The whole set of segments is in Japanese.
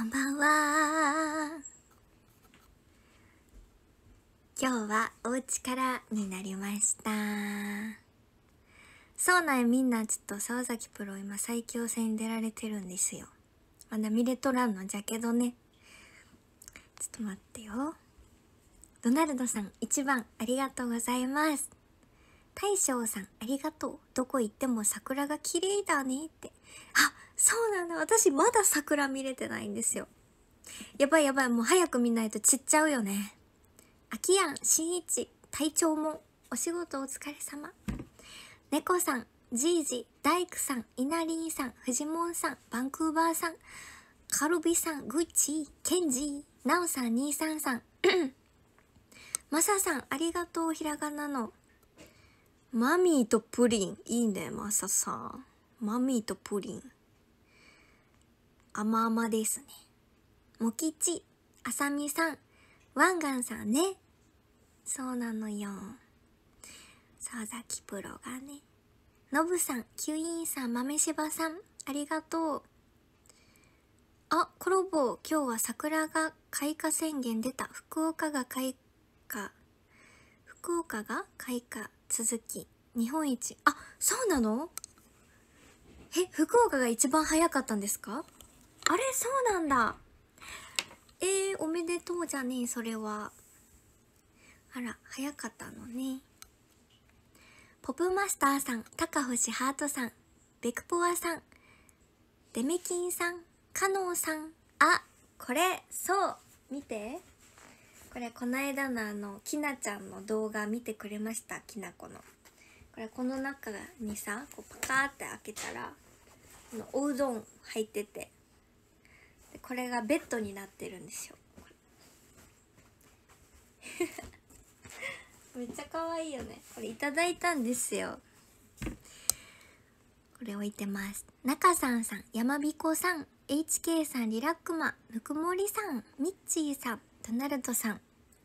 こんばんは今日はお家からになりましたそうなんみんなちょっと沢崎プロ今最強戦に出られてるんですよまだ見れとらんのじゃけどねちょっと待ってよドナルドさん1番ありがとうございます大将さんありがとうどこ行っても桜が綺麗だねってあそうなんだ私まだ桜見れてないんですよやばいやばいもう早く見ないと散っちゃうよねあきやんしんいち体調もお仕事お疲れ様猫さんじいじ大工さんいなりんさんフジモンさんバンクーバーさんカルビさんグッチケンジなおさんにいさんさん マサさんありがとうひらがなのマミーとプリンいいねマサさんマミーとプリン甘々ですね。もきち、あさみさん、ワンガンさんね。そうなのよ。沢崎プロがね。のぶさん、吸引さん、豆柴さん、ありがとう。あ、コロボ、今日は桜が開花宣言出た。福岡が開花。福岡が開花続き。日本一。あ、そうなのえ、福岡が一番早かったんですかあれそうなんだえー、おめでとうじゃねえそれはあら早かったのねポップマスターさん高星ハートさんベクポワさんデメキンさんカノンさんあこれそう見てこれこの間のあのきなちゃんの動画見てくれましたきなこのこれこの中にさこうパカーって開けたらおうどん入っててこれがベッドになってるんですよ めっちゃ可愛いよねこれいただいたんですよこれ置いてます中さんさんやまびこさん HK さんリラックマぬくもりさんミッチーさんドナルドさん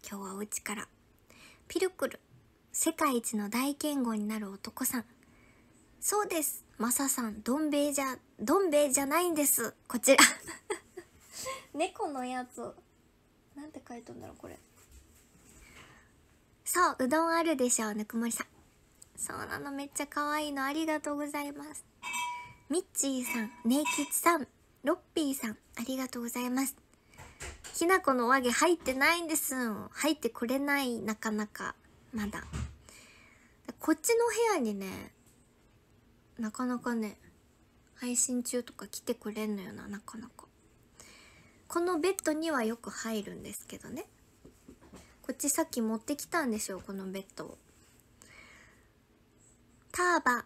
今日はお家からピルクル世界一の大剣豪になる男さんそうですマサさんどん兵衛じゃどん兵衛じゃないんですこちら 猫のやつなんて書いとんだろうこれそううどんあるでしょうぬくもりさんそうなのめっちゃ可愛いのありがとうございますミッチーさんネイキチさんロッピーさんありがとうございますきなこの和毛入ってないんです入ってこれないなかなかまだこっちの部屋にねなかなかね配信中とか来てくれんのよななかなかこのベッドにはよく入るんですけどねこっちさっき持ってきたんですよこのベッドをターバ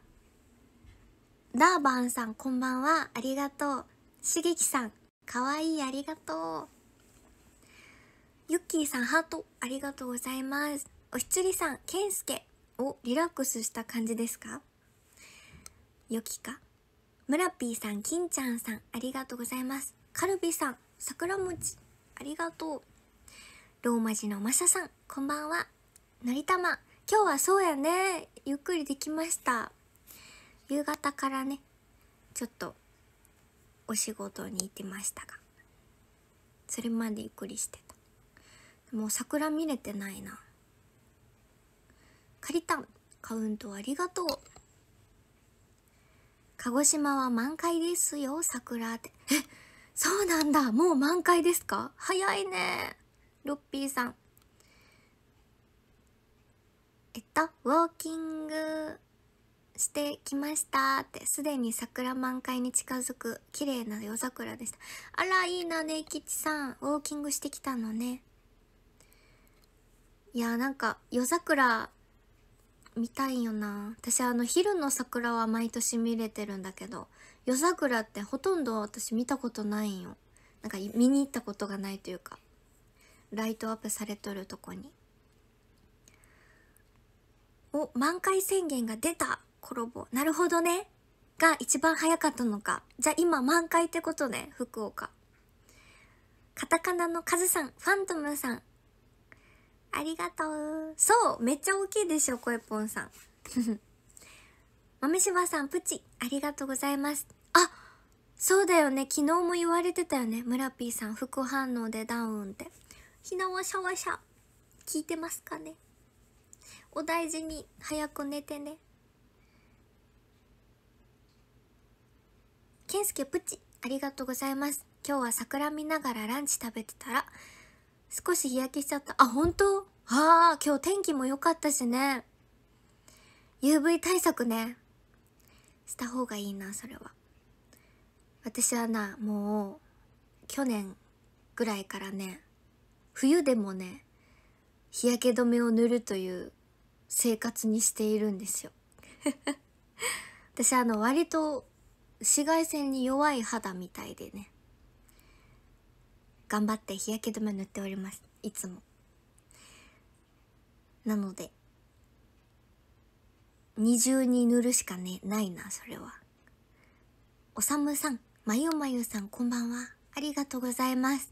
ダーバンさんこんばんはありがとうしげきさんかわいいありがとうゆっきーさんハートありがとうございますおひつりさんけんすけをリラックスした感じですかよきかムラピーさんきんちゃんさんありがとうございますカルビさん桜餅ありがとうローマ字のマサさんこんばんはのりたま今日はそうやねゆっくりできました夕方からねちょっとお仕事に行ってましたがそれまでゆっくりしてたもう桜見れてないな借りたんカウントありがとう鹿児島は満開ですよ桜ってえそうなんだもう満開ですか早いねロッピーさんえっとウォーキングしてきましたってすでに桜満開に近づく綺麗な夜桜でしたあらいいなね吉さんウォーキングしてきたのねいやなんか夜桜見たいよな私あの昼の桜は毎年見れてるんだけど夜桜ってほとんど私見たことないんよなんか見に行ったことがないというかライトアップされとるとこにお満開宣言が出たコロボなるほどねが一番早かったのかじゃあ今満開ってことね福岡カタカナのカズさんファントムさんありがとうそうめっちゃ大きいでしょコエぽんさん豆柴さんプチありがとうございますあそうだよね昨日も言われてたよね村ーさん副反応でダウンってひなわしゃわしゃ聞いてますかねお大事に早く寝てね健介プチありがとうございます今日は桜見ながらランチ食べてたら少し日焼けしちゃったあ本当ああ今日天気も良かったしね UV 対策ねした方がいいなそれは私はなもう去年ぐらいからね冬でもね日焼け止めを塗るという生活にしているんですよ 私あの割と紫外線に弱い肌みたいでね頑張って日焼け止め塗っておりますいつもなので二重に塗るしかねないなそれはおさむさんまゆまゆさんこんばんは。ありがとうございます。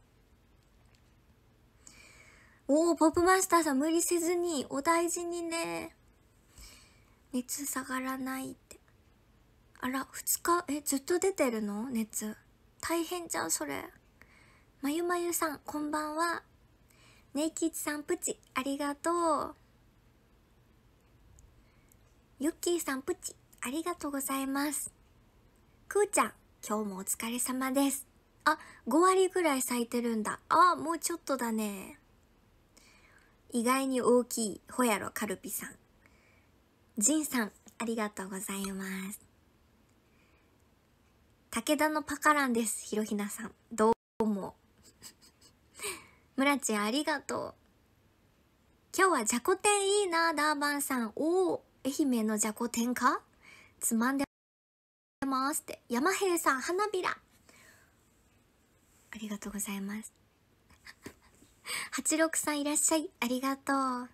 おお、ポップマスターさん無理せずに、お大事にね。熱下がらないって。あら、2日、え、ずっと出てるの熱。大変じゃん、それ。まゆまゆさん、こんばんは。ねキッチさん、プチ、ありがとう。ゆっきーさん、プチ、ありがとうございます。くーちゃん、今日もお疲れ様です。あ、5割ぐらい咲いてるんだ。あ、もうちょっとだね。意外に大きい、ほやろカルピさん。ジンさん、ありがとうございます。武田のパカランです。ひろひなさん。どうも。村ちゃん、ありがとう。今日はじゃこ天いいな、ダーバンさん。おお、愛媛のじゃこ天かつまんでますって山平さん花びらありがとうございます86 さんいらっしゃいありがとう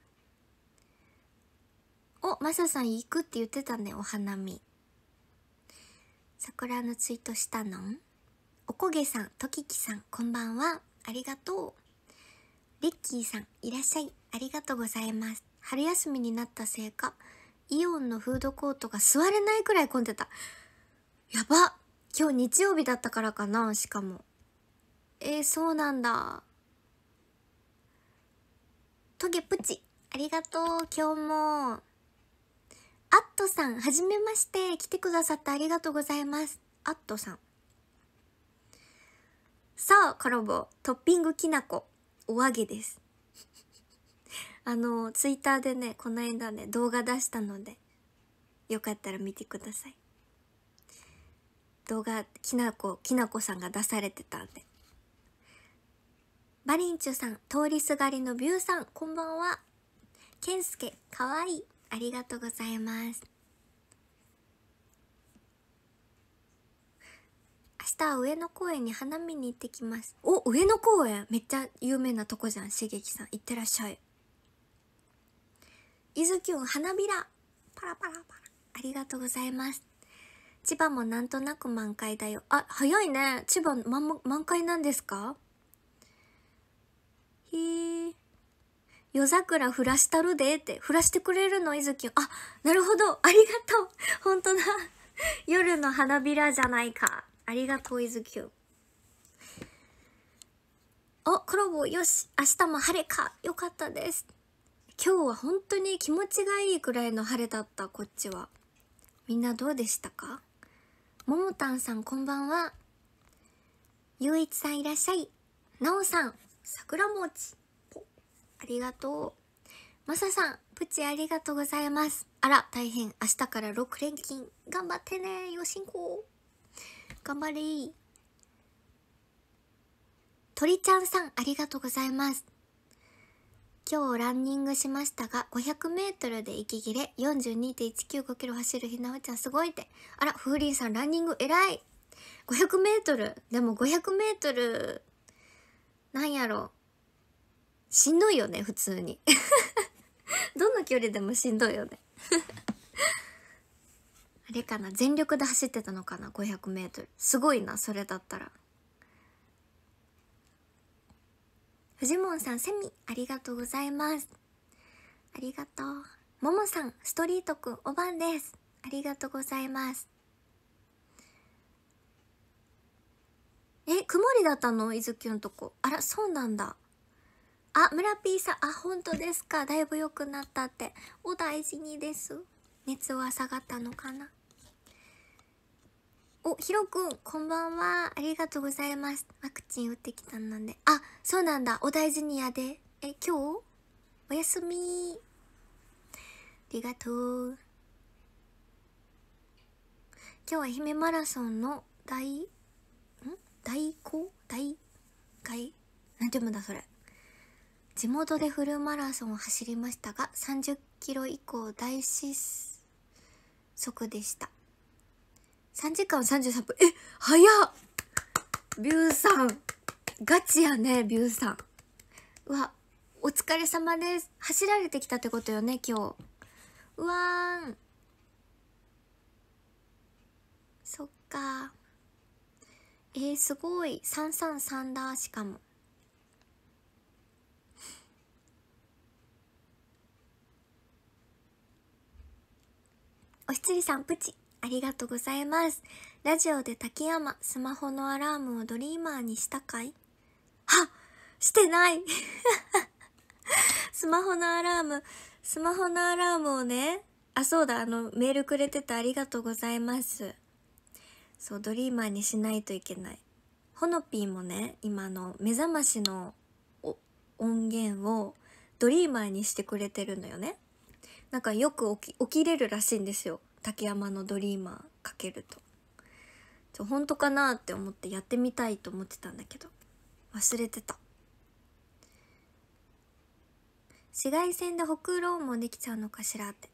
おマサさん行くって言ってたねお花見桜のツイートしたのおこげさんとききさんこんばんはありがとうレッキーさんいらっしゃいありがとうございます春休みになったせいかイオンのフードコートが座れないくらい混んでたやば今日日曜日だったからかなしかも。えー、そうなんだ。トゲプチ、ありがとう、今日も。アットさん、はじめまして。来てくださってありがとうございます。アットさん。さあ、コラボ、トッピングきなこ、お揚げです。あの、ツイッターでね、この間ね、動画出したので、よかったら見てください。動画きなこきなこさんが出されてたんでバリンチュさん通りすがりのビューさんこんばんはケンスケかわいいありがとうございます明日は上野公園に花見に行ってきますお上野公園めっちゃ有名なとこじゃんしげきさん行ってらっしゃい伊豆きゅん花びらパラパラパラありがとうございます千葉もなんとなく満開だよ。あ、早いね。千葉、ま、満開なんですかへえ夜桜降らしたるでって、降らしてくれるのいずき。あ、なるほど。ありがとう。本当だ。夜の花びらじゃないか。ありがとう、いずき。お、コラボ、よし。明日も晴れか。よかったです。今日は本当に気持ちがいいくらいの晴れだった、こっちは。みんなどうでしたかももたんさんこんばんは。ゆういちさんいらっしゃい。なおさん、桜餅。ありがとう。まささん、プチありがとうございます。あら、大変。明日から6連勤。頑張ってね。よしんこ。頑張れ。とりちゃんさん、ありがとうございます。今日ランニングしましたが 500m で息切れ 42.195km 走るひなおちゃんすごいってあら風鈴さんランニング偉い 500m でも 500m なんやろしんどいよね普通に どんな距離でもしんどいよね あれかな全力で走ってたのかな 500m すごいなそれだったらフジモンさん、セミ、ありがとうございます。ありがとう。ももさん、ストリートくん、おばんです。ありがとうございます。え、曇りだったのいずきゅんとこ。あら、そうなんだ。あ、村 P さん、あ、本当ですか。だいぶ良くなったって。お大事にです。熱は下がったのかなお、ひろくん、こんばんは。ありがとうございます。ワクチン打ってきたので。あ、そうなんだ。お大事にやで。え、今日おやすみ。ありがとう。今日は愛媛マラソンの大、ん大行大会なんて読むんだ、それ。地元でフルマラソンを走りましたが、30キロ以降大失速でした。3時間33分。え、早っビューさん。ガチやね、ビューさん。うわ、お疲れ様です。走られてきたってことよね、今日。うわーん。そっか。えー、すごい。333だ、しかも。おひつりさん、プチ。ありがとうございます。ラジオで滝山、スマホのアラームをドリーマーにしたかいはしてないスマホのアラーム、スマホのアラームをね、あ、そうだ、あの、メールくれててありがとうございます。そう、ドリーマーにしないといけない。ほのぴーもね、今の目覚ましの音源をドリーマーにしてくれてるのよね。なんかよく起きれるらしいんですよ。竹山のドリーマーかけるとちょ本当かなって思ってやってみたいと思ってたんだけど忘れてた紫外線でほくろもできちゃうのかしらって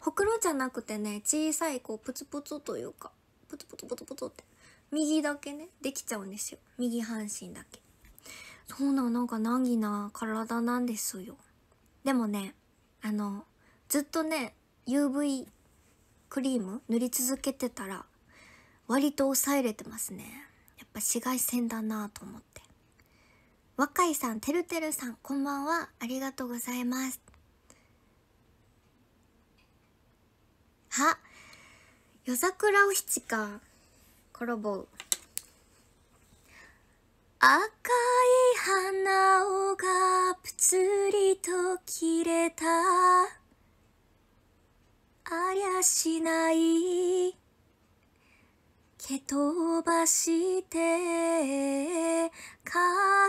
ほくろじゃなくてね小さいこうプツプツというかプツプツプツプツって右だけねできちゃうんですよ右半身だけそうなのなんか難儀な体なんですよでもねあのずっとね UV クリーム塗り続けてたら割と抑えれてますねやっぱ紫外線だなと思って若いさんてるてるさんこんばんはありがとうございますは夜桜お七かコラボ赤い花をがぷつりと切れたありゃしない蹴飛ばして駆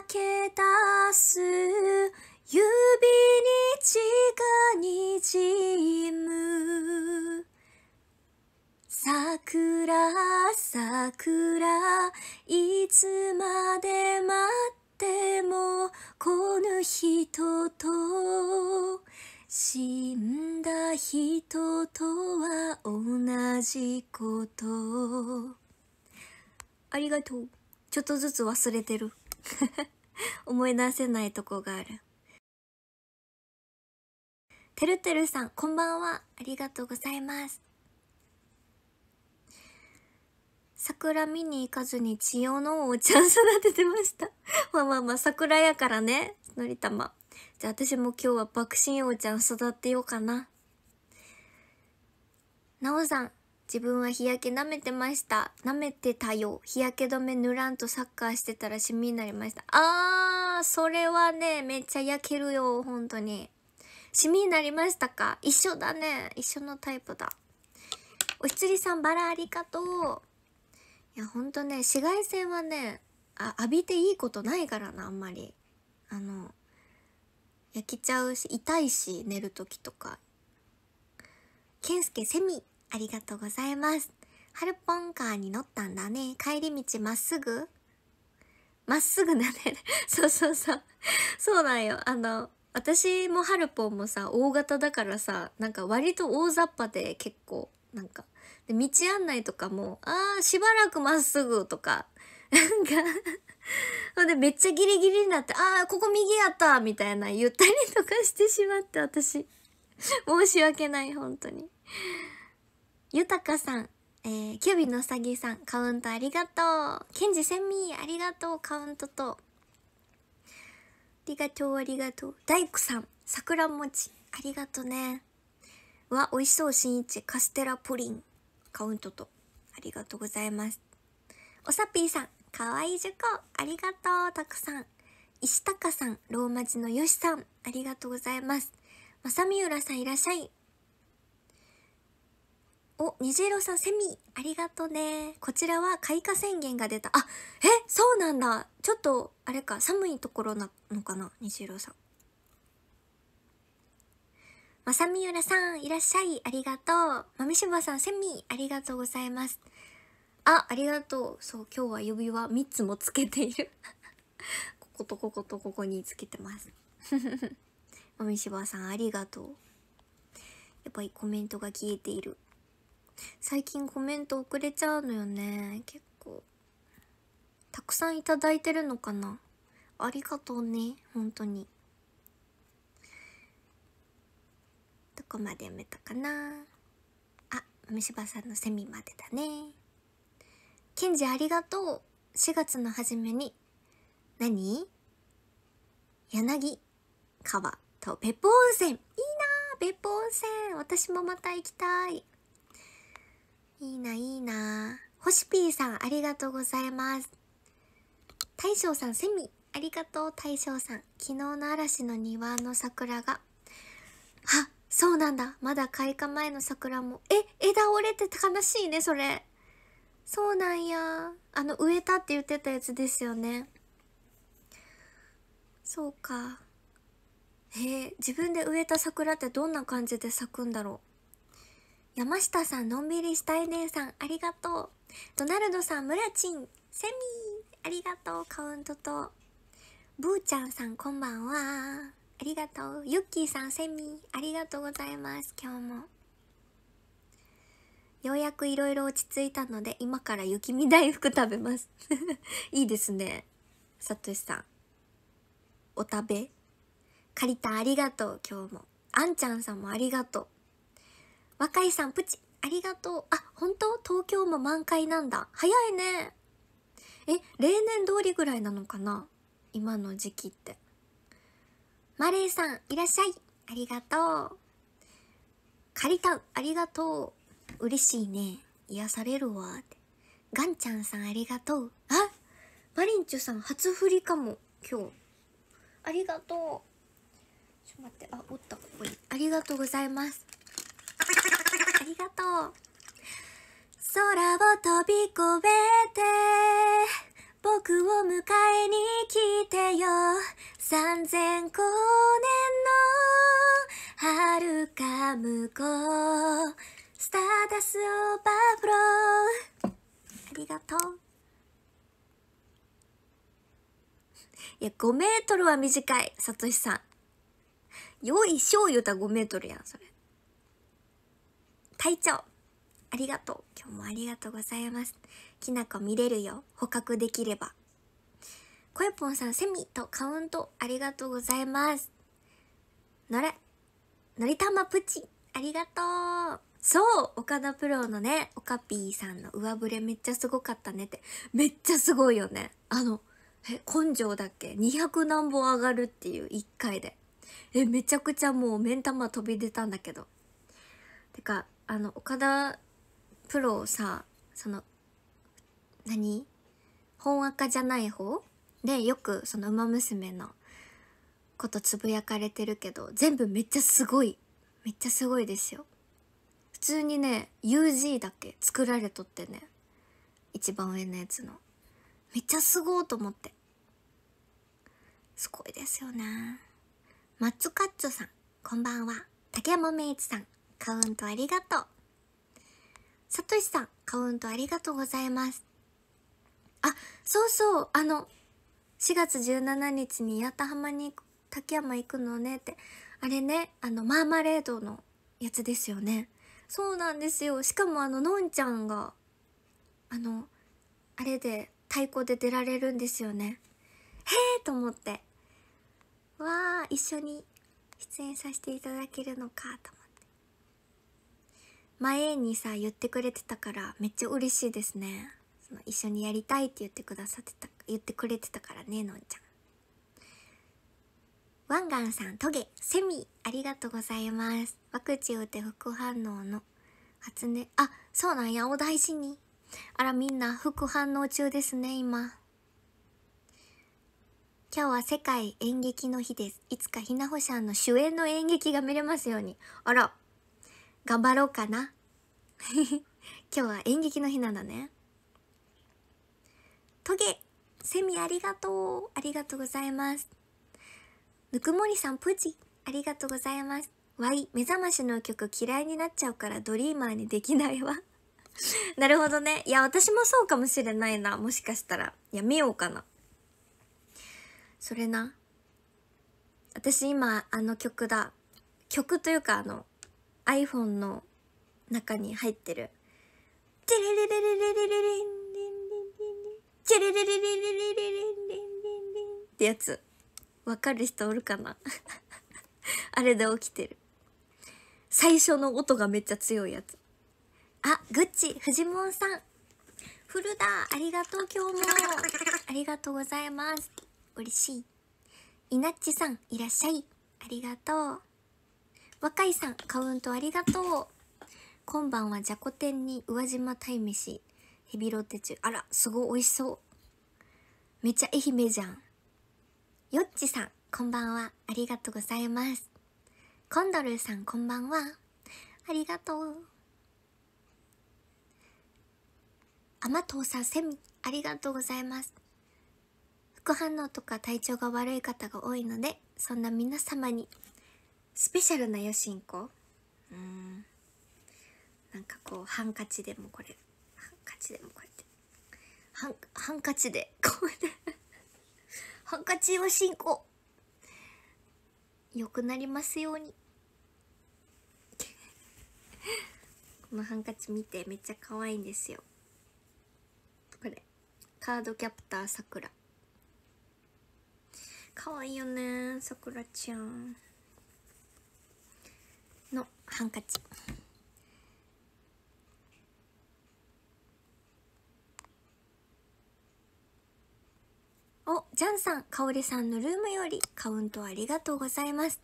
け出す指に血がにじむ桜桜いつまで待ってもこぬ人と死んだ人とは同じことありがとうちょっとずつ忘れてる 思い出せないとこがあるてるてるさんこんばんはありがとうございます桜見に行かずに千代のお茶育ててましたまあまあまあ桜やからねのりたまじゃあ私も今日は爆心王ちゃん育てようかな。なおさん、自分は日焼け舐めてました。舐めてたよ。日焼け止め塗らんとサッカーしてたらシミになりました。あー、それはね、めっちゃ焼けるよ、本当に。シミになりましたか一緒だね。一緒のタイプだ。おひつりさん、バラありがとう。いや、ほんとね、紫外線はね、あ浴びていいことないからな、あんまり。あの、焼けちゃうし痛いし寝る時とかケンスケセミありがとうございますハルポンカーに乗ったんだね帰り道まっすぐまっすぐなね そうそうそうそうなんよあの私もハルポンもさ大型だからさなんか割と大雑把で結構なんかで道案内とかも「あーしばらくまっすぐ」とかなんか ほんでめっちゃギリギリになって「ああここ右やった」みたいな言ったりとかしてしまって私 申し訳ない本当に。豊さん、えー、キュービのうさぎさんカウントありがとうケンジセミありがとうカウントとありがとうありがとう大工さん桜餅ありがとねわ美味しそうしんいちカステラプリンカウントとありがとうございますおさぴーさんかわいい塾ありがとうたくさん石高さんローマ字のよしさんありがとうございます正三浦さんいらっしゃいお、虹色さん、セミ、ありがとうね。こちらは開花宣言が出た。あ、え、そうなんだ。ちょっと、あれか、寒いところなのかな、虹色さん。まさみうらさん、いらっしゃい、ありがとう。まみしばさん、セミ、ありがとうございます。あありがとうそう今日は指輪3つもつけている こことこことここにつけてます みしばさんありがとうやっぱりコメントが消えている最近コメント遅れちゃうのよね結構たくさんいただいてるのかなありがとうね本当にどこまで読めたかなあ虫歯さんのセミまでだねケンジありがとう !4 月の初めに、何柳川と別府温泉いいな別府温泉私もまた行きたいいいないいな星ピーさんありがとうございます大将さんセミありがとう大将さん昨日の嵐の庭の桜があそうなんだまだ開花前の桜もえ枝折れて悲しいねそれそうなんやあの植えたって言ってたやつですよねそうかへえ自分で植えた桜ってどんな感じで咲くんだろう山下さんのんびりしたい姉さんありがとうドナルドさんムラチンセミありがとうカウントとブーちゃんさんこんばんはありがとうユッキーさんセミありがとうございます今日もようやくいろいろ落ち着いたので、今から雪見大福食べます いいですね。さとしさん。お食べ借りたありがとう、今日も。あんちゃんさんもありがとう。若いさん、プチ、ありがとう。あ、本当東京も満開なんだ。早いね。え、例年通りぐらいなのかな今の時期って。マレーさん、いらっしゃい。ありがとう。借りたありがとう。嬉しいね。癒されるわ。って。ガンちゃんさんありがとう。あマリンチュさん初振りかも。今日。ありがとう。ちょっと待って。あ、おった。ここに。ありがとうございます。ありがとう。空を飛び越えて、僕を迎えに来てよ。三千光年の遥か向こう。スターダスオーバーフローありがとういや5メートルは短いさとしさんよいしょ言うたら5メートルやんそれ隊長ありがとう今日もありがとうございますきなこ見れるよ捕獲できればこえぽんさんセミとカウントありがとうございますのれのりたまプチありがとうそう岡田プロのね、オカピーさんの上振れめっちゃすごかったねって。めっちゃすごいよね。あの、え、根性だっけ ?200 何本上がるっていう1回で。え、めちゃくちゃもう目ん玉飛び出たんだけど。てか、あの、岡田プロさ、その、何本赤じゃない方で、よくその馬娘のことつぶやかれてるけど、全部めっちゃすごい。めっちゃすごいですよ。普通にね UG だけ作られとってね一番上のやつのめっちゃすごいと思ってすごいですよねマッツカッツさんこんばんは竹山明治さんカウントありがとうさとしさんカウントありがとうございますあそうそうあの4月17日に八幡浜に竹山行くのねってあれねあのマーマレードのやつですよねそうなんですよしかもあののんちゃんがあのあれで太鼓で出られるんですよねへえと思ってわあ一緒に出演させていただけるのかと思って前にさ言ってくれてたからめっちゃ嬉しいですねその一緒にやりたいって言ってくださってた言ってくれてたからねのんちゃんワンガンさん、トゲ、セミ、ありがとうございます。ワクチン打って副反応の発熱、あ、そうなんや、お大事に。あら、みんな副反応中ですね、今。今日は世界演劇の日です。いつかひなほさんの主演の演劇が見れますように。あら、頑張ろうかな。今日は演劇の日なんだね。トゲ、セミありがとう。ありがとうございます。ぬくもりさんプチありがとうございます。わい、目覚ましの曲嫌いになっちゃうからドリーマーにできないわ なるほどね。いや、私もそうかもしれないな。もしかしたら。やめようかな。それな。私今、あの曲だ。曲というか、あの、iPhone の中に入ってる。チレレレレレレレレンリンリンリンリン。チレレレレレレレレンリンリンリン。ンてやつ。わかる人おるかな あれで起きてる。最初の音がめっちゃ強いやつ。あ、グッチ、フジモンさん。フルだ、ありがとう、今日も。ありがとうございます。嬉しい。いなっちさん、いらっしゃい。ありがとう。若いさん、カウントありがとう。今晩はじゃこ天に宇和島鯛めし、ヘビロテ中。あら、すごい美味しそう。めっちゃ愛媛じゃん。よっちさん、こんばんは。ありがとうございます。コンドルさん、こんばんは。ありがとう。アマトーさん、セミ、ありがとうございます。副反応とか体調が悪い方が多いので、そんな皆様に、スペシャルなよしんこうん。なんかこう、ハンカチでもこれ、ハンカチでもこうやって、ハンハンカチで、こうやって。ハンカチを進行良くなりますように このハンカチ見てめっちゃ可愛いんですよこれカードキャプターさくら可愛いよねさくらちゃんのハンカチお、ジャンさん、かおりさんのルームよりカウントありがとうございます。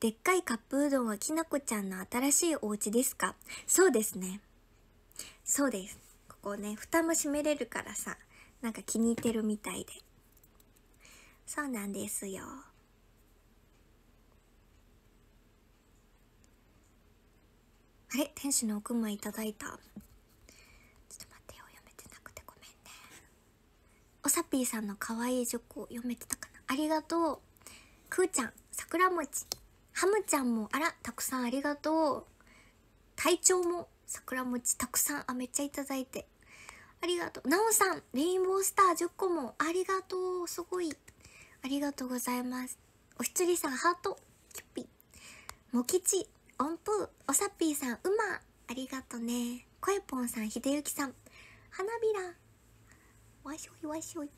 でっかいカップうどんはきなこちゃんの新しいお家ですかそうですね。そうです。ここね、蓋も閉めれるからさ、なんか気に入ってるみたいで。そうなんですよ。あれ天使のお間いただいた。おさぴーさんの可愛いチョコ読めてたかなありがとうくーちゃん桜餅もちハムちゃんもあらたくさんありがとう隊長も桜餅たくさんあめっちゃいただいてありがとうなおさんレインボースター10個もありがとうすごいありがとうございますおひつりさんハートキュピモキチ音符おさっぴーさんうまありがとねこえぽんさんひでゆきさん花びらわしょいわしょい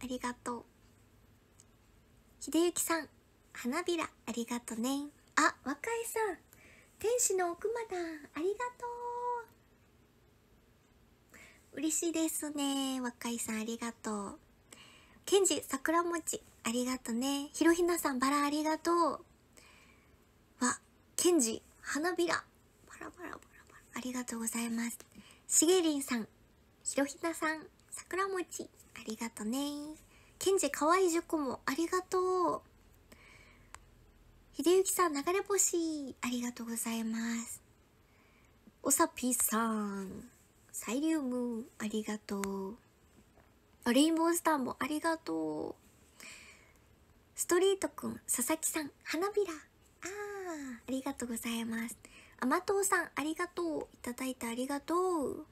ありがとう秀幸さん花びらありがとねあ若井さん天使の奥まだありがとう嬉しいですね若井さんありがとうケンジ桜餅ありがとねひろひなさんバラありがとうわケンジ花びらバラバラバラバラありがとうございますしげりんさんひろひなさん桜餅ありがとねケンジかわいい1個もありがとう秀幸さん流れ星ありがとうございますおさぴーさんサイリウムありがとうレインボースターもありがとうストリートくん佐々木さん花びらあありがとうございます甘党さんありがとういただいてありがとう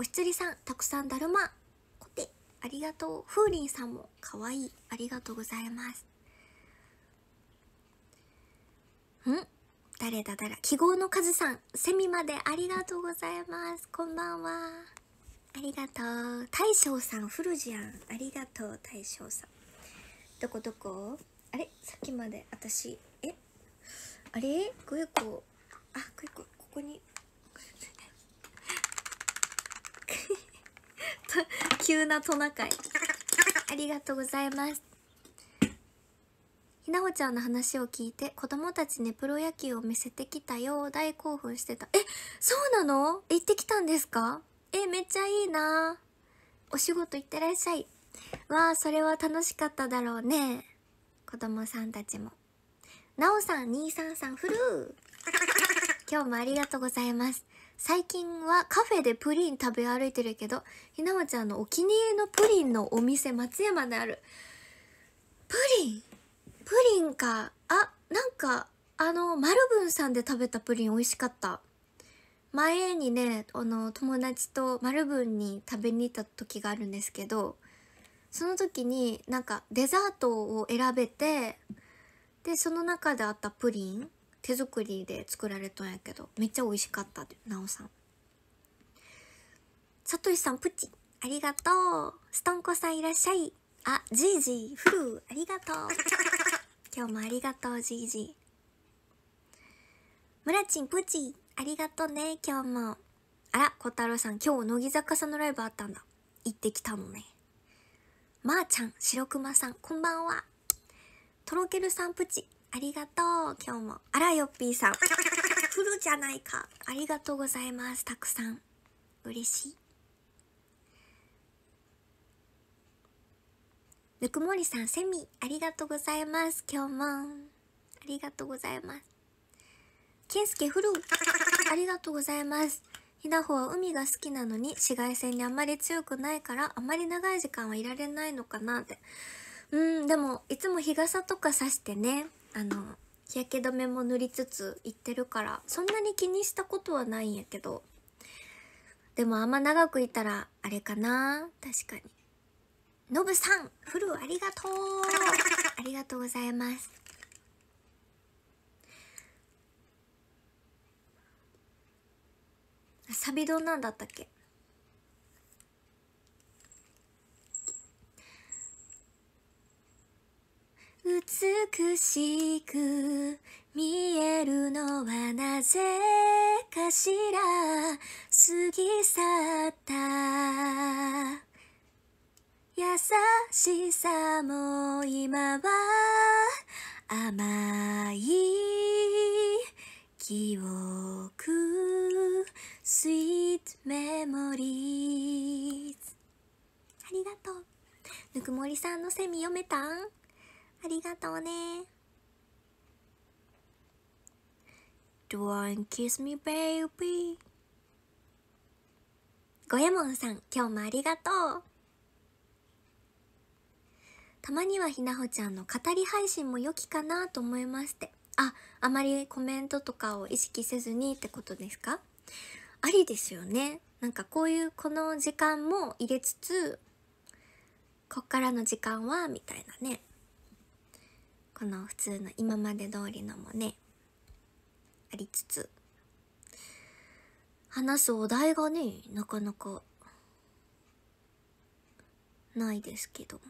おひつりさん、たくさんだるま。こて、ありがとう。風鈴さんも、かわいい。ありがとうございます。ん誰だ誰だ記号のカズさん、セミまでありがとうございます。こんばんは。ありがとう。大将さん、フルジアン。ありがとう、大将さん。どこどこあれさっきまで私、えあれグエコ、あ、グエコ、ここに 急なトナカイ。ありがとうございます。ひなほちゃんの話を聞いて、子供たちね、プロ野球を見せてきたよ。大興奮してた。え、そうなの行ってきたんですかえ、めっちゃいいなお仕事行ってらっしゃい。わあ、それは楽しかっただろうね。子供さんたちも。なおさん、にいさんさん、フルー。今日もありがとうございます。最近はカフェでプリン食べ歩いてるけど、ひなわちゃんのお気に入りのプリンのお店、松山である。プリンプリンか。あ、なんか、あの、マルブンさんで食べたプリン美味しかった。前にね、あの、友達とマルブンに食べに行った時があるんですけど、その時になんかデザートを選べて、で、その中であったプリン手作りで作られたんやけどめっちゃ美味しかったなおさんさとしさんプチありがとうスとンコさんいらっしゃいあじいじいフルありがとう 今日もありがとうじいじむらちんプチありがとうね今日もあら小太郎さん今日乃木坂さんのライブあったんだ行ってきたのねまー、あ、ちゃん白熊さんこんばんはとろけるさんプチありがとう。今日も。あらよっぴーさん。フルじゃないか。ありがとうございます。たくさん。嬉しい。ぬくもりさん、セミ、ありがとうございます。今日も。ありがとうございます。けンすけフル。ありがとうございます。ひなほは海が好きなのに紫外線にあんまり強くないからあまり長い時間はいられないのかなって。うん、でもいつも日傘とかさしてね、あの日焼け止めも塗りつつ行ってるからそんなに気にしたことはないんやけどでもあんま長くいたらあれかな確かにのぶさんフルありがとうありがとうございますサビどなんだったっけ美しく見えるのはなぜかしら過ぎ去った優しさも今は甘い記憶 Sweet Memories ありがとうぬくもりさんのセミ読めたんありがとうね。Do a n kiss me, baby. さん、今日もありがとう。たまにはひなほちゃんの語り配信も良きかなと思いまして。あ、あまりコメントとかを意識せずにってことですかありですよね。なんかこういうこの時間も入れつつ、こっからの時間は、みたいなね。この普通の今まで通りのもねありつつ話すお題がねなかなかないですけど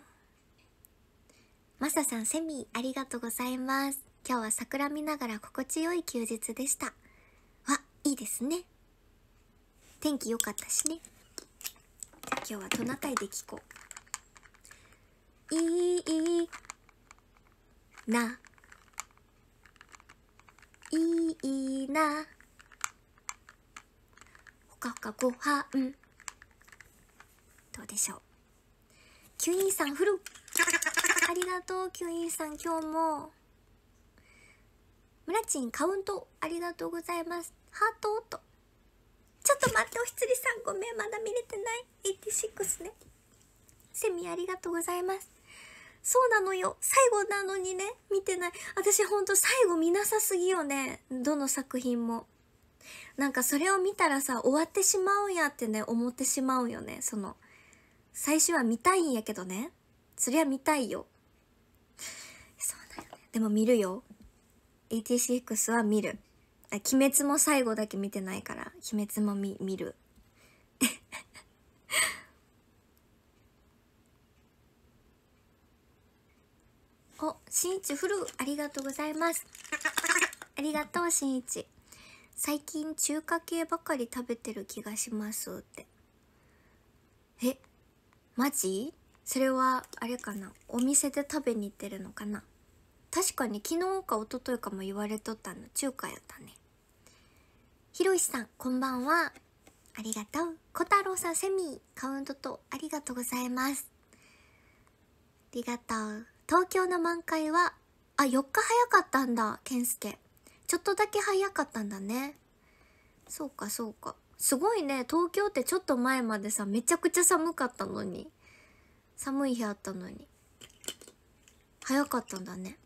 マサさんセミありがとうございます今日は桜見ながら心地よい休日でしたわいいですね天気良かったしね今日はトナカイで聞こういいないいなほかほかごはんどうでしょうキュインさんフルありがとうキュインさん今日もムラチンカウントありがとうございますハートとちょっと待っておひつりさんごめんまだ見れてない86ねセミありがとうございますそうなのよ最後なのにね見てない私ほんと最後見なさすぎよねどの作品もなんかそれを見たらさ終わってしまうんやってね思ってしまうよねその最初は見たいんやけどねそりゃ見たいよそうだよねでも見るよ86は見るあ鬼滅も最後だけ見てないから鬼滅も見見るお、しんいちフルありがとうございます。ありがとう、しんいち。最近中華系ばかり食べてる気がしますって。え、マジそれは、あれかな。お店で食べに行ってるのかな。確かに昨日か一昨日かも言われとったの。中華やったね。ひろしさん、こんばんは。ありがとう。小太郎さん、セミ、カウントとありがとうございます。ありがとう。東京の満開は、あ、4日早かったんだ、健介。ちょっとだけ早かったんだね。そうか、そうか。すごいね、東京ってちょっと前までさ、めちゃくちゃ寒かったのに。寒い日あったのに。早かったんだね。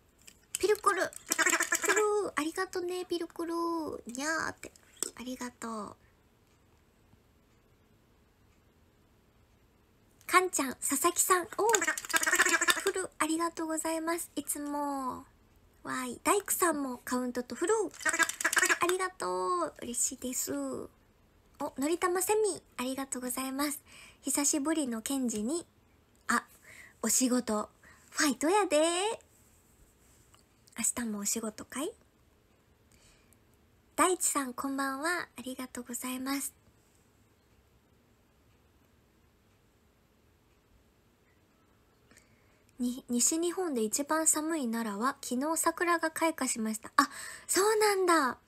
ピルクルピルありがとね、ピルクルにゃーって。ありがとう。かんちゃん、佐々木さん。おフルありがとうございますいつもわい大工さんもカウントとフルありがとう嬉しいですおのりたまセミありがとうございます久しぶりのケンジにあお仕事ファイトやで明日もお仕事かい大地さんこんばんはありがとうございます西日本で一番寒い奈良は昨日桜が開花しました。あ、そうなんだ。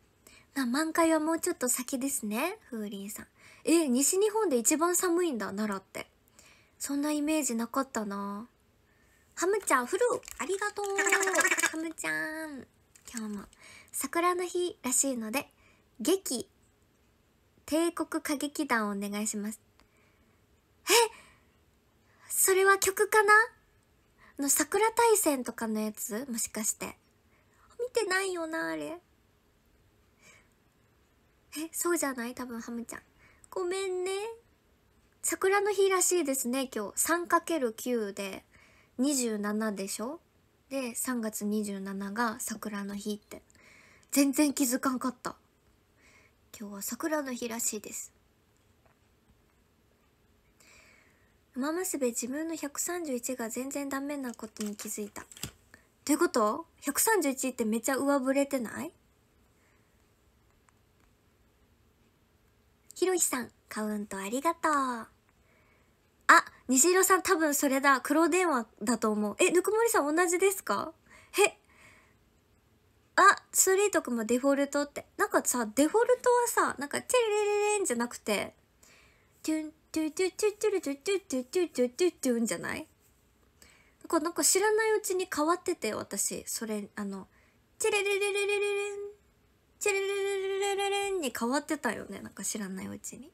まあ、満開はもうちょっと先ですね。風鈴さん。え、西日本で一番寒いんだ、奈良って。そんなイメージなかったな。ハムちゃん、フルありがとうハムちゃん今日も桜の日らしいので、劇、帝国歌劇団をお願いします。えそれは曲かなあの、桜大戦とかのやつもしかして。見てないよな、あれ。え、そうじゃない多分、ハムちゃん。ごめんね。桜の日らしいですね、今日。3×9 で27でしょで、3月27が桜の日って。全然気づかんかった。今日は桜の日らしいです。馬娘自分の131が全然ダメなことに気づいた。ということ ?131 ってめっちゃ上振れてないひろひさん、カウントありがとう。あ、虹色さん多分それだ。黒電話だと思う。え、ぬくもりさん同じですかへあ、スリーとかもデフォルトって。なんかさ、デフォルトはさ、なんかチェレレレレンじゃなくて、トゥントゥトゥトゥトゥトゥトゥトゥトゥトゥトゥトゥんじゃないこうなんか知らないうちに変わってて私それあのチレレレレレレレンチレレレレレレレンに変わってたよねなんか知らないうちに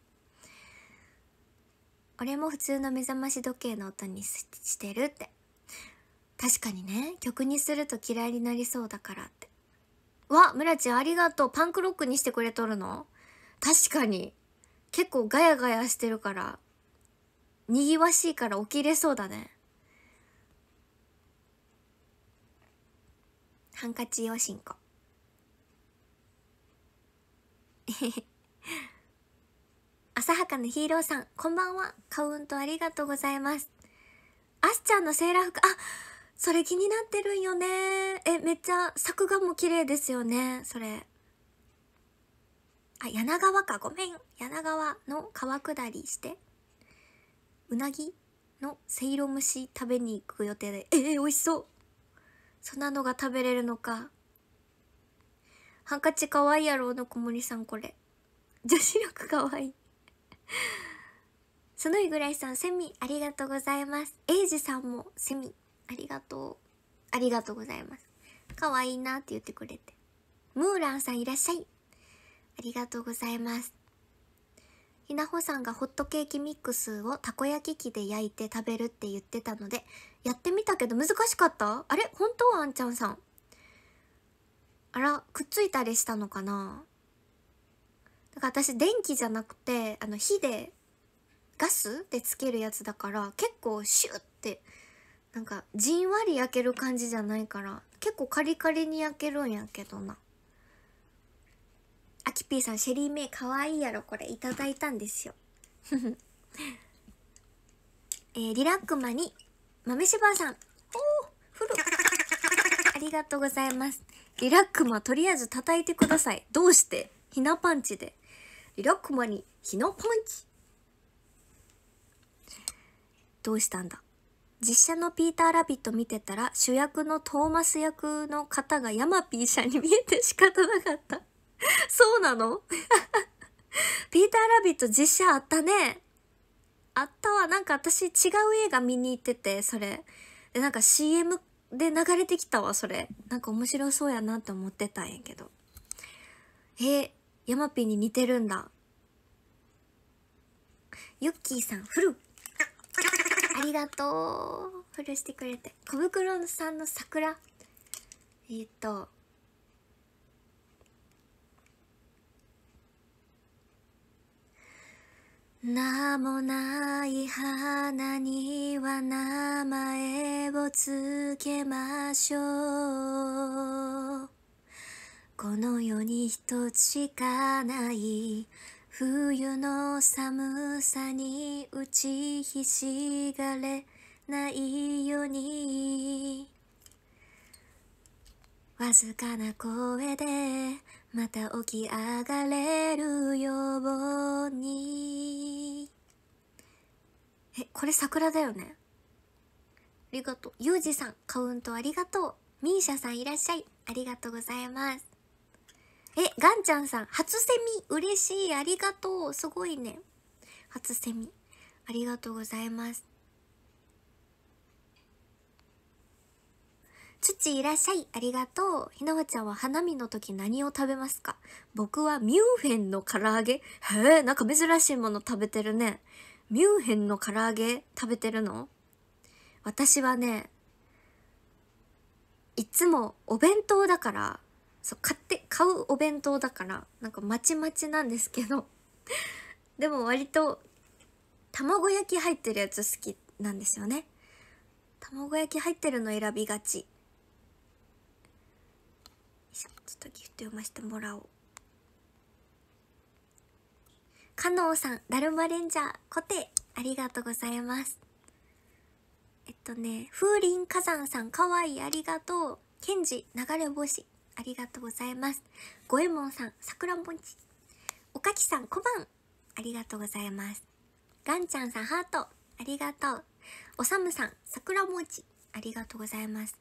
俺も普通の目覚まし時計の音にしてるって確かにね曲にすると嫌いになりそうだからってわ村ちゃんありがとうパンクロックにしてくれとるの確かに結構ガヤガヤしてるから、賑わしいから起きれそうだね。ハンカチ用進行。浅はかなヒーローさん、こんばんは。カウントありがとうございます。あすちゃんのセーラー服、あ、それ気になってるんよね。え、めっちゃ作画も綺麗ですよね、それ。あ、柳川か、ごめん。柳川の川下りしてうなぎのせいろ蒸し食べに行く予定でえー、美味しそうそんなのが食べれるのかハンカチかわいいやろの小森さんこれ女子力かわいいそのいぐらいさんセミありがとうございますエイジさんもセミありがとうありがとうございますかわいいなって言ってくれてムーランさんいらっしゃいありがとうございますひなほさんがホットケーキミックスをたこ焼き器で焼いて食べるって言ってたので、やってみたけど難しかったあれ本当あんちゃんさん。あら、くっついたりしたのかなだから私電気じゃなくて、あの火で、ガスでつけるやつだから、結構シュッて、なんかじんわり焼ける感じじゃないから、結構カリカリに焼けるんやけどな。あきぴーさん、シェリーメイかわいいやろ、これ、いただいたんですよ。えー、リラックマに、豆柴さん。おー、フル。ありがとうございます。リラックマ、とりあえず叩いてください。どうしてひなパンチで。リラックマに、ひなパンチ。どうしたんだ実写のピーター・ラビット見てたら主役のトーマス役の方がヤマピーさんに見えて仕方なかった そうなの ピーター・ラビット実写あったね。あったわ。なんか私違う映画見に行ってて、それ。で、なんか CM で流れてきたわ、それ。なんか面白そうやなって思ってたんやけど。えー、ヤマピーに似てるんだ。ユッキーさん、フルありがとう。フルしてくれて。小袋さんの桜。えっと、名もない花には名前をつけましょうこの世に一つしかない冬の寒さに打ちひしがれないようにわずかな声でまた起き上がれるようにえこれ桜だよねありがとうゆうじさんカウントありがとうみーしゃさんいらっしゃいありがとうございますえがんちゃんさん初セミ嬉しいありがとうすごいね初セミありがとうございます父いらっしゃい。ありがとう。ひなわちゃんは花見の時何を食べますか僕はミュンヘンの唐揚げ。へえ、なんか珍しいもの食べてるね。ミュンヘンの唐揚げ食べてるの私はね、いつもお弁当だから、そう、買って、買うお弁当だから、なんかまちまちなんですけどでも割と、卵焼き入ってるやつ好きなんですよね。卵焼き入ってるの選びがち。とギフト読ませてもらおうかのうさんだるまレンジャーコテありがとうございますえっとね風林火山さんかわいいありがとうケンジ流れ星ありがとうございます五右衛門さんさくらんぼんちおかきさん小判ありがとうございますがんちゃんさんハートありがとうおさむさんさくらもちありがとうございます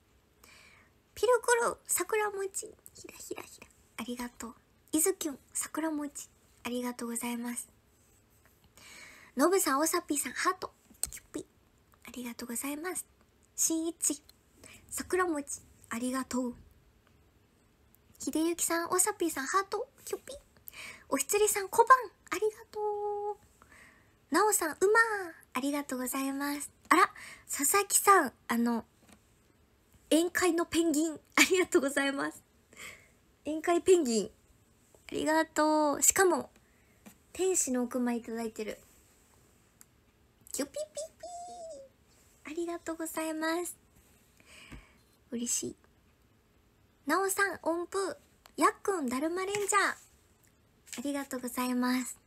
ピルクル桜餅ひらひらひらありがとういずきゅん桜餅ありがとうございますのぶさんおさぴーさんハートキュピありがとうございますしんいち桜餅ありがとうひでゆきさんおさぴーさんハートキュピおひつりさん小判ありがとうなおさんうまーありがとうございますあら佐々木さんあの宴会のペンギンありがとうございます臨海ペンギンありがとうしかも天使の奥間いただいてるキュピピピありがとうございます嬉しいなおさん音符やっくんだるまレンジャーありがとうございます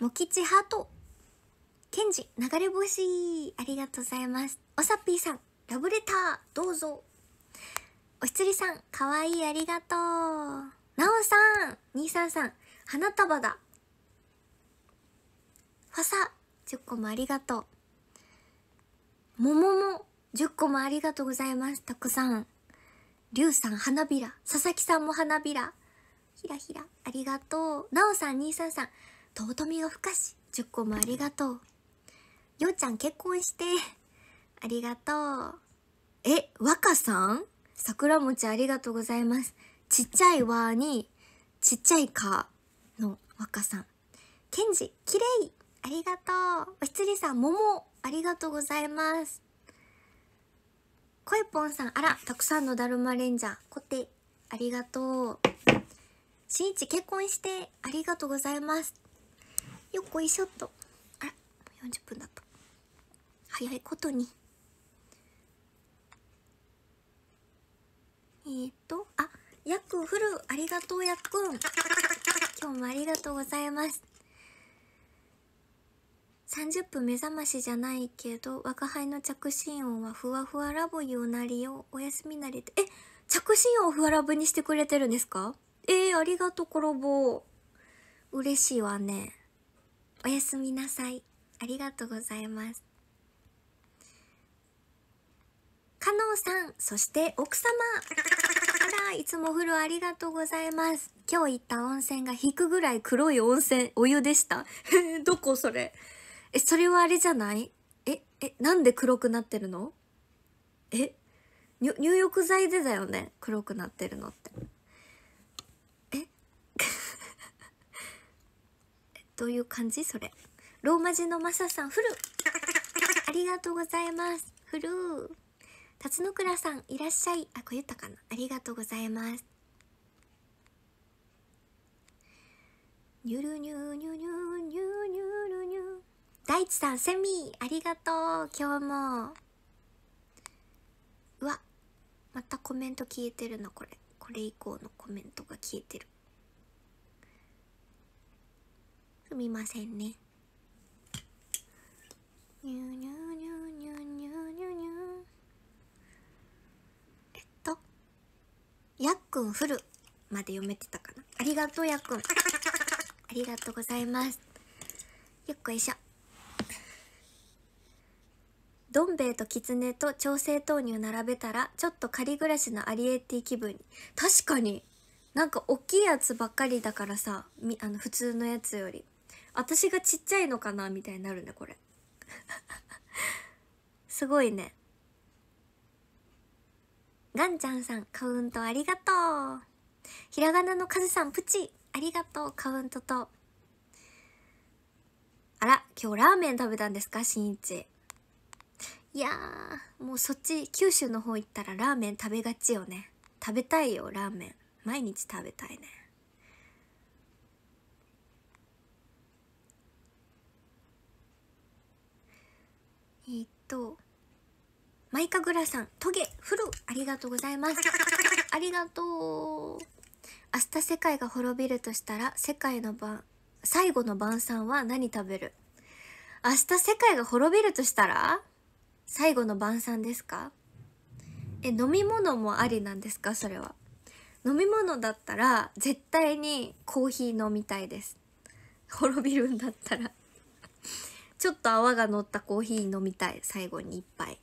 もきちハートケンジ流れ星ありがとうございますおさぴーさんラブレターどうぞおひつりさん、かわいい、ありがとう。なおさん、にいさんさん、花束だ。ファサ、10個もありがとう。ももも、10個もありがとうございます。たくさん。りゅうさん、花びら。佐々木さんも花びら。ひらひら、ありがとう。なおさん、にいさんさん、とうとみがふかし、10個もありがとう。ようちゃん結婚して、ありがとう。え、若さん桜餅ありがとうございます。ちっちゃいわに、ちっちゃいかの若さん。ケンジ、きれいありがとう。おひつりさん、もも、ありがとうございます。こえぽんさん、あら、たくさんのだるまレンジャー、こて、ありがとう。しんいち、結婚して、ありがとうございます。よっこいしょっと。あら、40分だった。早いことに。えっ、ー、と、あ、やっくん、フル、ありがとう、やっくん。今日もありがとうございます。30分目覚ましじゃないけど、若輩の着信音はふわふわラボいうなりよ、おやすみなりて。え、着信音をふわラボにしてくれてるんですかええー、ありがとう、コロボ。嬉しいわね。おやすみなさい。ありがとうございます。かのうさん、そして奥様。あら、いつもお風呂ありがとうございます。今日行った温泉が引くぐらい黒い温泉、お湯でした。どこそれ。え、それはあれじゃないえ、え、なんで黒くなってるのえ、入浴剤でだよね黒くなってるのって。え どういう感じそれ。ローマ字のマサさん、フルありがとうございます。フル辰野倉さんいらっしゃいあこれ言ったかなありがとうございますニュルニュニュニュニュニュニュ大地さんセミありがとう今日もうわまたコメント消えてるのこれこれ以降のコメントが消えてるすみませんねニュニュくんフルまで読めてたかなありがとうやくんありがとうございますよっこいしょどん兵衛と狐と調整豆乳並べたらちょっと仮暮らしのアリエッティ気分に確かになんか大きいやつばっかりだからさみあの普通のやつより私がちっちゃいのかなみたいになるねこれ すごいねガンちゃんさん、カウントありがとう。ひらがなのカズさん、プチ。ありがとう、カウントと。あら、今日ラーメン食べたんですか、しんいち。いやー、もうそっち、九州の方行ったらラーメン食べがちよね。食べたいよ、ラーメン。毎日食べたいね。えっと。マイカグラさん、トゲ、フル、ありがとうございます。ありがとう。明日世界が滅びるとしたら、世界の晩、最後の晩餐は何食べる明日世界が滅びるとしたら最後の晩餐ですかえ、飲み物もありなんですかそれは。飲み物だったら絶対にコーヒー飲みたいです。滅びるんだったらちょっと泡が乗ったコーヒー飲みたい。最後に一杯。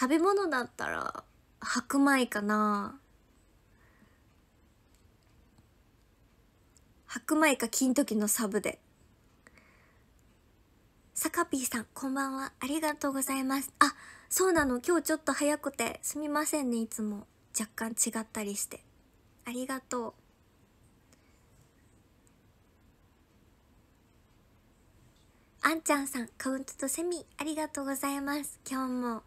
食べ物だったら白米かな白米か金時のサブでサカピーさんこんばんはありがとうございますあそうなの今日ちょっと早くてすみませんねいつも若干違ったりしてありがとうあんちゃんさんカウントとセミありがとうございます今日も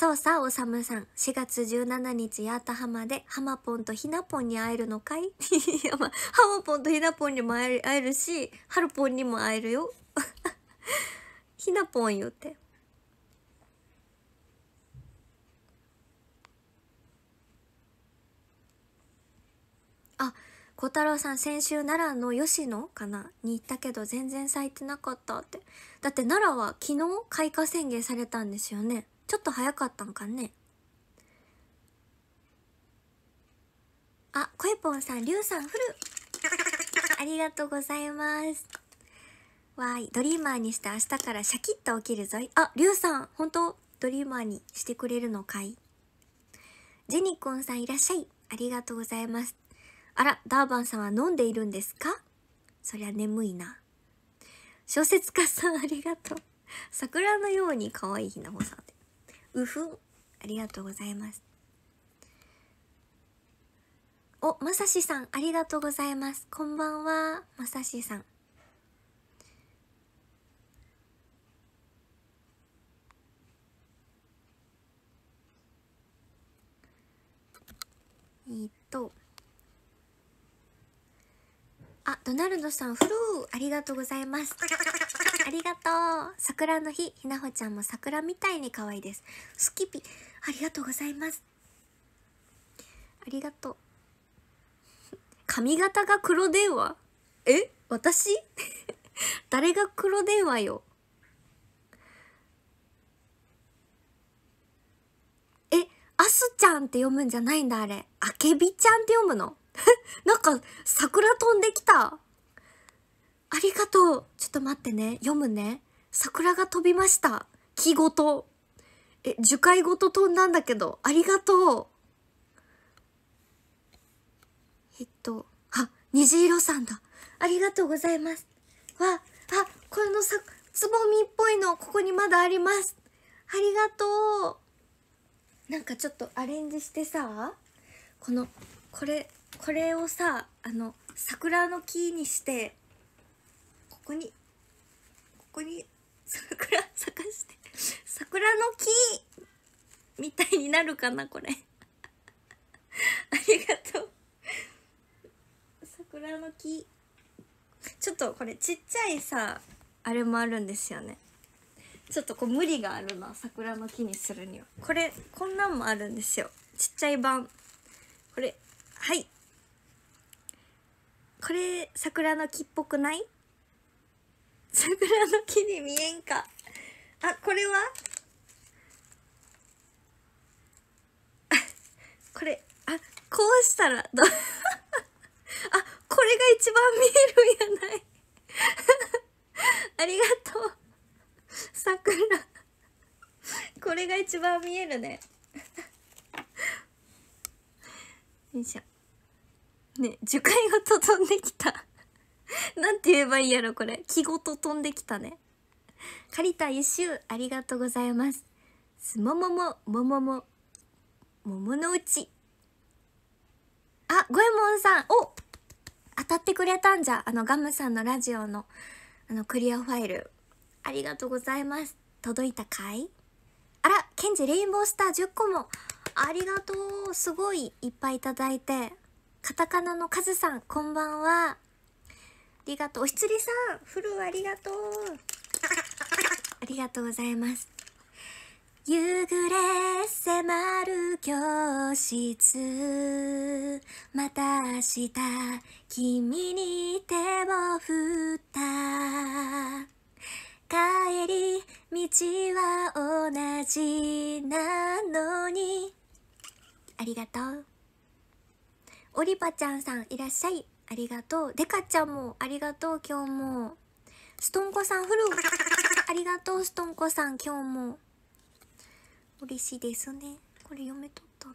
そうさ、おさむさん。4月17日、八幡浜で、ハマポンとひなぽんに会えるのかいいや、まあ、ハマポンとひなぽんにも会える会えるし、ハルポンにも会えるよ。ひなぽん言って。あ、小太郎さん先週奈良の吉野かなに行ったけど全然咲いてなかったってだって奈良は昨日開花宣言されたんですよねちょっと早かったんかねあこえぽんさんりゅうさんフルありがとうございますわーいドリーマーにして明日からシャキッと起きるぞいありゅうさん本当ドリーマーにしてくれるのかいジェニコンさんいらっしゃいありがとうございますあらダーバンさんは飲んでいるんですかそりゃ眠いな小説家さんありがとう桜のように可愛いひなほさんうふんありがとうございますおまさしさんありがとうございますこんばんはまさしさんえっとあドナルドさんフルーありがとうございます ありがとう。桜の日、ひなほちゃんも桜みたいに可愛いです。スキピ、ありがとうございます。ありがとう。髪型が黒電話え私 誰が黒電話よえ、あすちゃんって読むんじゃないんだあれ。あけびちゃんって読むのなんか桜飛んできた。ありがとう。ちょっと待ってね。読むね。桜が飛びました。木ごと。え、樹海ごと飛んだんだけど。ありがとう。えっと、あ、虹色さんだ。ありがとうございます。わ、あ、このさ、つぼみっぽいの、ここにまだあります。ありがとう。なんかちょっとアレンジしてさ、この、これ、これをさ、あの、桜の木にして、こにここに桜咲か して桜の木みたいになるかなこれ ありがとう桜の木ちょっとこれちっちゃいさあれもあるんですよねちょっとこう無理があるな桜の木にするにはこれこんなんもあるんですよちっちゃい版これはいこれ桜の木っぽくない桜の木に見えんかあこれはこれあこうしたらど あこれが一番見えるんやない ありがとう桜これが一番見えるねよいしょね樹海が飛んできた なんて言えばいいやろこれ気ごと飛んできたね借りたゆ周ありがとうございますすもももももももものうちあ五右衛門さんお当たってくれたんじゃあのガムさんのラジオのあのクリアファイルありがとうございます届いたかいあらケンジレインボースター10個もありがとうすごいいっぱいいただいてカタカナのカズさんこんばんはありがとう。おしつりさん、フルありがとう。ありがとうございます。夕暮れ迫る教室また明日君に手を振った帰り道は同じなのにありがとうオリパちゃんさんいらっしゃいありがとうでかちゃんもありがとう今日もすとんこさんフルありがとうすとんこさん今日も嬉しいですねこれ読めとったね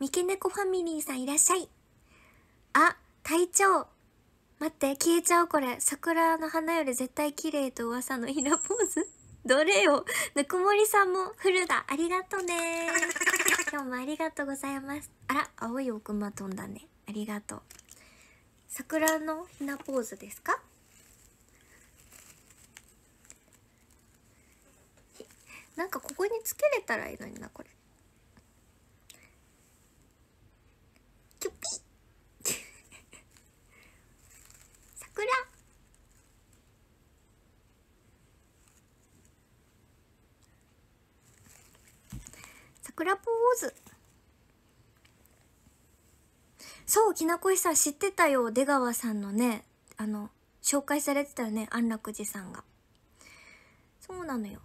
三毛猫ファミリーさんいらっしゃいあ隊長待って消えちゃうこれ桜の花より絶対綺麗と噂のひなポーズどれよぬくもりさんもフルだありがとうね 今日もありがとうございますあら青い奥間飛んだねありがとう桜のひなポーズですかなんかここにつけれたらいいのになこれキュピ桜桜ポーズそうきなこひさん知ってたよ出川さんのねあの紹介されてたよね安楽寺さんがそうなのよ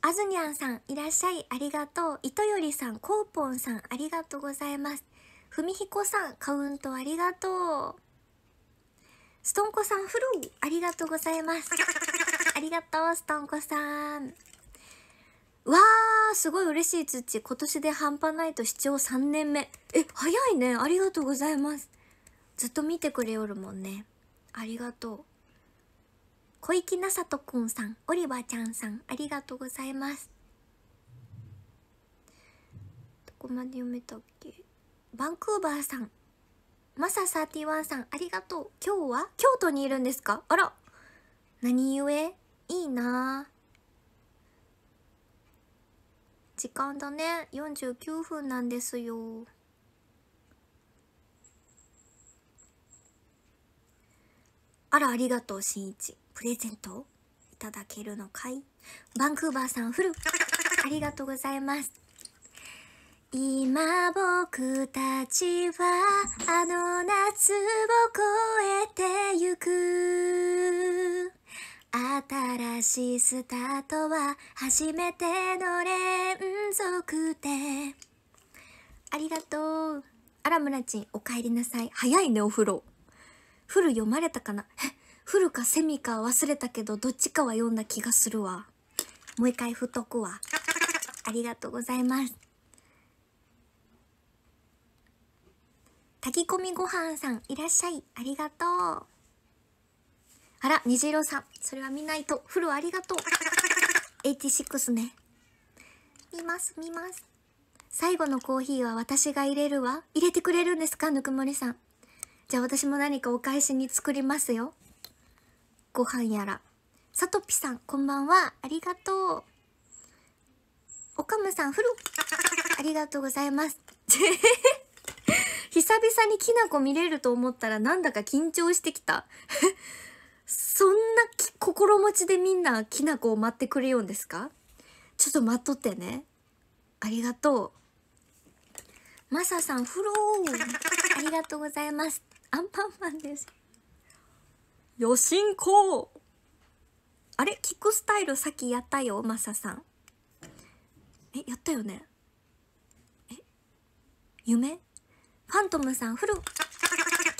あずにゃんさんいらっしゃいありがとう糸よりさんコーポンさんありがとうございますふみひこさんカウントありがとうストンコさんフローありがとうございますありがとうストンコさんわー、すごい嬉しい通知。今年で半端ないと視聴3年目。え、早いね。ありがとうございます。ずっと見てくれよるもんね。ありがとう。小池なさとくんさん、オリバーちゃんさん、ありがとうございます。どこまで読めたっけバンクーバーさん、マサ31さん、ありがとう。今日は京都にいるんですかあら。何故いいなぁ。時間だね49分なんですよあらありがとうしんいちプレゼントいただけるのかいバンクーバーさんフルありがとうございます今僕たちはあの夏を越えてゆく新しいスタートは初めての連続でありがとうあらむらちんお帰りなさい早いねお風呂フル読まれたかなえフルかセミか忘れたけどどっちかは読んだ気がするわもう一回ふっとくわありがとうございます炊き込みご飯さんいらっしゃいありがとうあら、虹色さん。それは見ないと。フルありがとう。86ね。見ます、見ます。最後のコーヒーは私が入れるわ。入れてくれるんですかぬくもりさん。じゃあ私も何かお返しに作りますよ。ご飯やら。さとぴさん、こんばんは。ありがとう。おかむさん、フル。ありがとうございます。久々にきなこ見れると思ったらなんだか緊張してきたそんな心持ちでみんなきなこを待ってくれよんですかちょっと待っとってね。ありがとう。マサさん、フローありがとうございます。アンパンマンです。よしんこあれキックスタイルさっきやったよ、マサさん。え、やったよねえ夢ファントムさん、フロー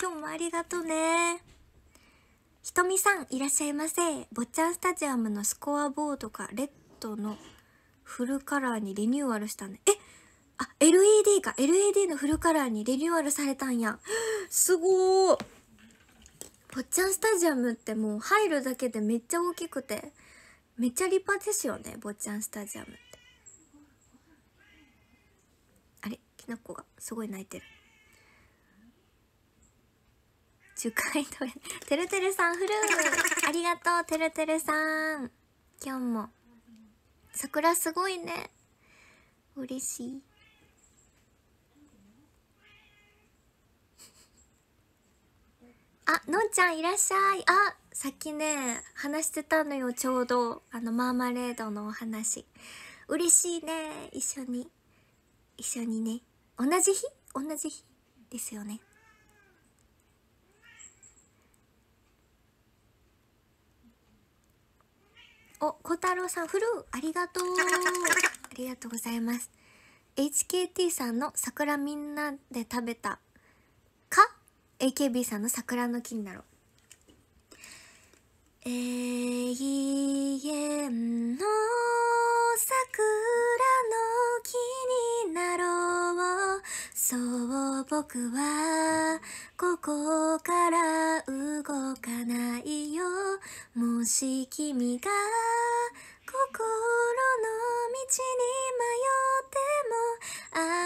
今日もありがとうねひとみさんいらっしゃいませ坊ちゃんスタジアムのスコアボードがレッドのフルカラーにリニューアルしたで。えあ LED か LED のフルカラーにリニューアルされたんやすごー坊ちゃんスタジアムってもう入るだけでめっちゃ大きくてめっちゃ立派ですよね坊ちゃんスタジアムってあれきなこがすごい泣いてる10回とてるてるさん、フルーありがとう、てるてるさん。今日も。桜すごいね。嬉しい。あ、のんちゃんいらっしゃい。あ、さっきね、話してたのよ、ちょうど。あの、マーマレードのお話。嬉しいね、一緒に。一緒にね。同じ日同じ日ですよね。お、小太郎さん、フルーありがとうありがとうございます。HKT さんの桜みんなで食べたか ?AKB さんの桜の木になろう。永遠の桜の木になろうそう僕はここから動かないよもし君が心の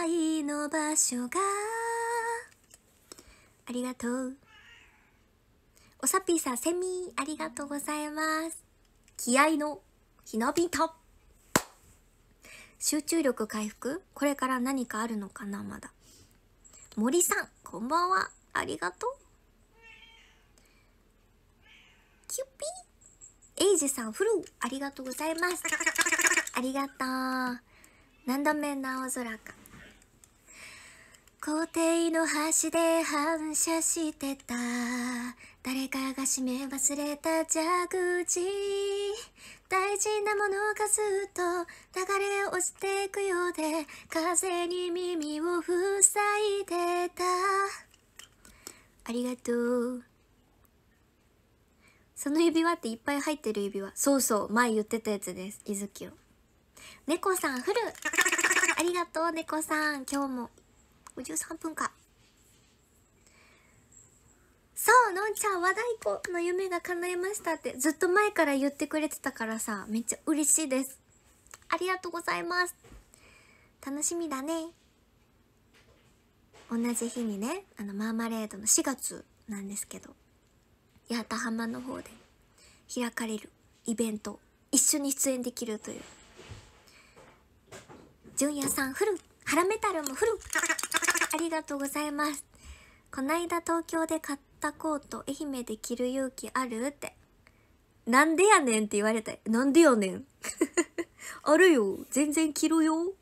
道に迷っても愛の場所がありがとうおさぴーさん、セミありがとうございます。気合のひなびた。集中力回復これから何かあるのかなまだ。森さん、こんばんは。ありがとう。キュピー。エイジさん、フルありがとうございます。ありがとう。何度目の青空か。校庭の端で反射してた誰かが閉め忘れた蛇口大事なものがずっと流れ落ちていくようで風に耳を塞いでたありがとうその指輪っていっぱい入ってる指輪そうそう前言ってたやつですいずきを猫さんフルありがとう猫さん今日も53分かそうのんちゃん和太鼓の夢が叶いましたってずっと前から言ってくれてたからさめっちゃ嬉しいですありがとうございます楽しみだね同じ日にねあのマーマレードの4月なんですけど八幡浜の方で開かれるイベント一緒に出演できるという純也さんフルハラメタルもフルありがとうございますこないだ東京で買ったったコート愛媛で着る勇気あるってなんでやねんって言われたなんでやねん あるよ全然着るよ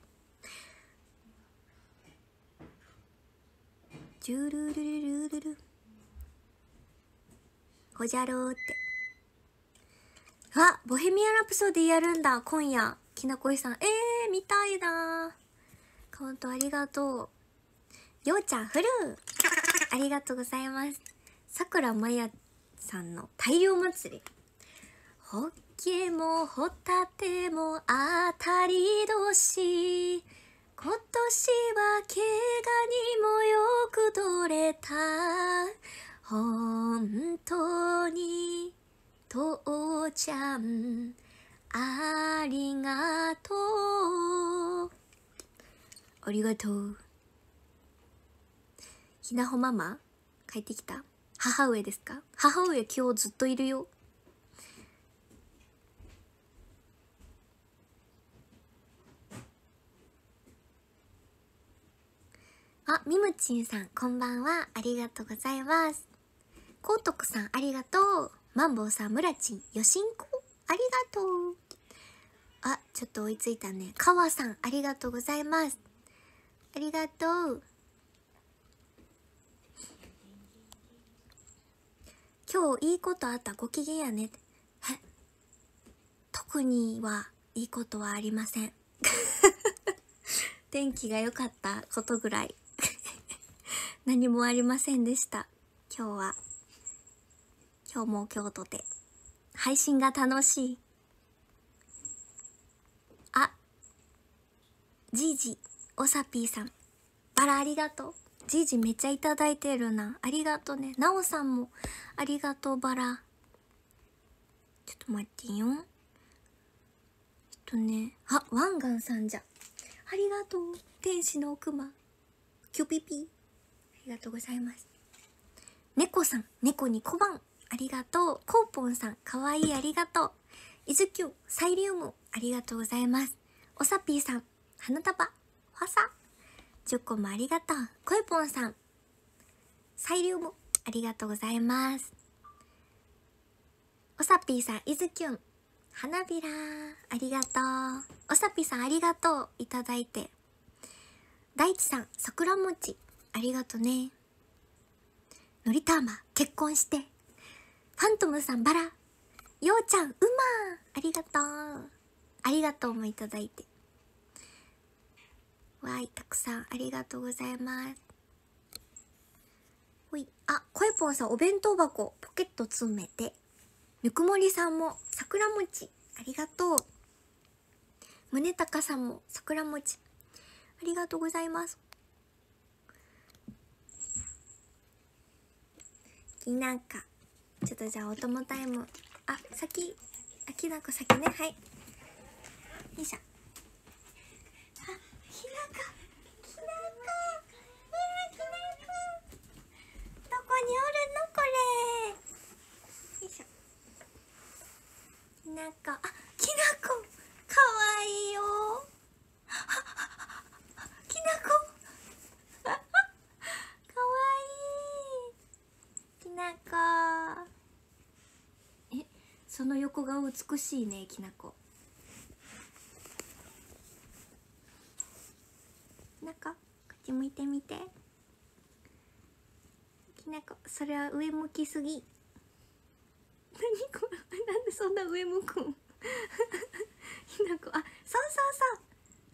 ジュルルルルルルほじゃろうってあボヘミアン・ラプソディやるんだ今夜きなこいさんえー、見たいなカウントありがとうようちゃんフルありがとうございますさくらまやさんの大量祭り。ホッケもホタテも当たり年。今年は怪我にもよく取れた。本当に、父ちゃん、ありがとう。ありがとう。ひなほママ帰ってきた母上ですか母上今日ずっといるよあ、みむちんさん、こんばんは。ありがとうございます。こうとくさん、ありがとう。マンボウさん、むらちん、よしんこ、ありがとう。あ、ちょっと追いついたね。かわさん、ありがとうございます。ありがとう。今日いいことあったご機嫌やね。は 特にはいいことはありません。天気が良かったことぐらい 何もありませんでした。今日は。今日も京都で。配信が楽しい。あ、じいじ、おさぴーさん。バラありがとう。じいじめっちゃいただいてるなありがとねなおさんもありがとうバラちょっと待ってよえっとねあワンガンさんじゃありがとう天使のくまキュピピありがとうございます猫さん猫に小判ありがとうコーポンさんかわいいありがとう伊豆、キュサイリウムありがとうございますおさぴーさん花束ァサ10個もありがとう。こいぽんさん。裁量もありがとうございます。おさぴーさん、いずきゅん。花びら、ありがとう。おさぴーさん、ありがとう。いただいて。大地さん、桜餅、ありがとね。のりたーま、結婚して。ファントムさん、バラ。ようちゃん、うまありがとう。ありがとうもいただいて。わーい、たくさんありがとうございます。ほい。あ、こえぽんさん、お弁当箱、ポケット詰めて。ぬくもりさんも、桜餅、ありがとう。宗隆さんも、桜餅、ありがとうございます。なんか、ちょっとじゃあ、お供タイム。あ、先、あ、きなこ先ね、はい。よいしょ。なこあきなこかわいいよきなこかわいいきなこえその横顔美しいねきなこてみてきなこそれは上向きすぎ何これなんでそんな上向くんきなこあそうそうそうそう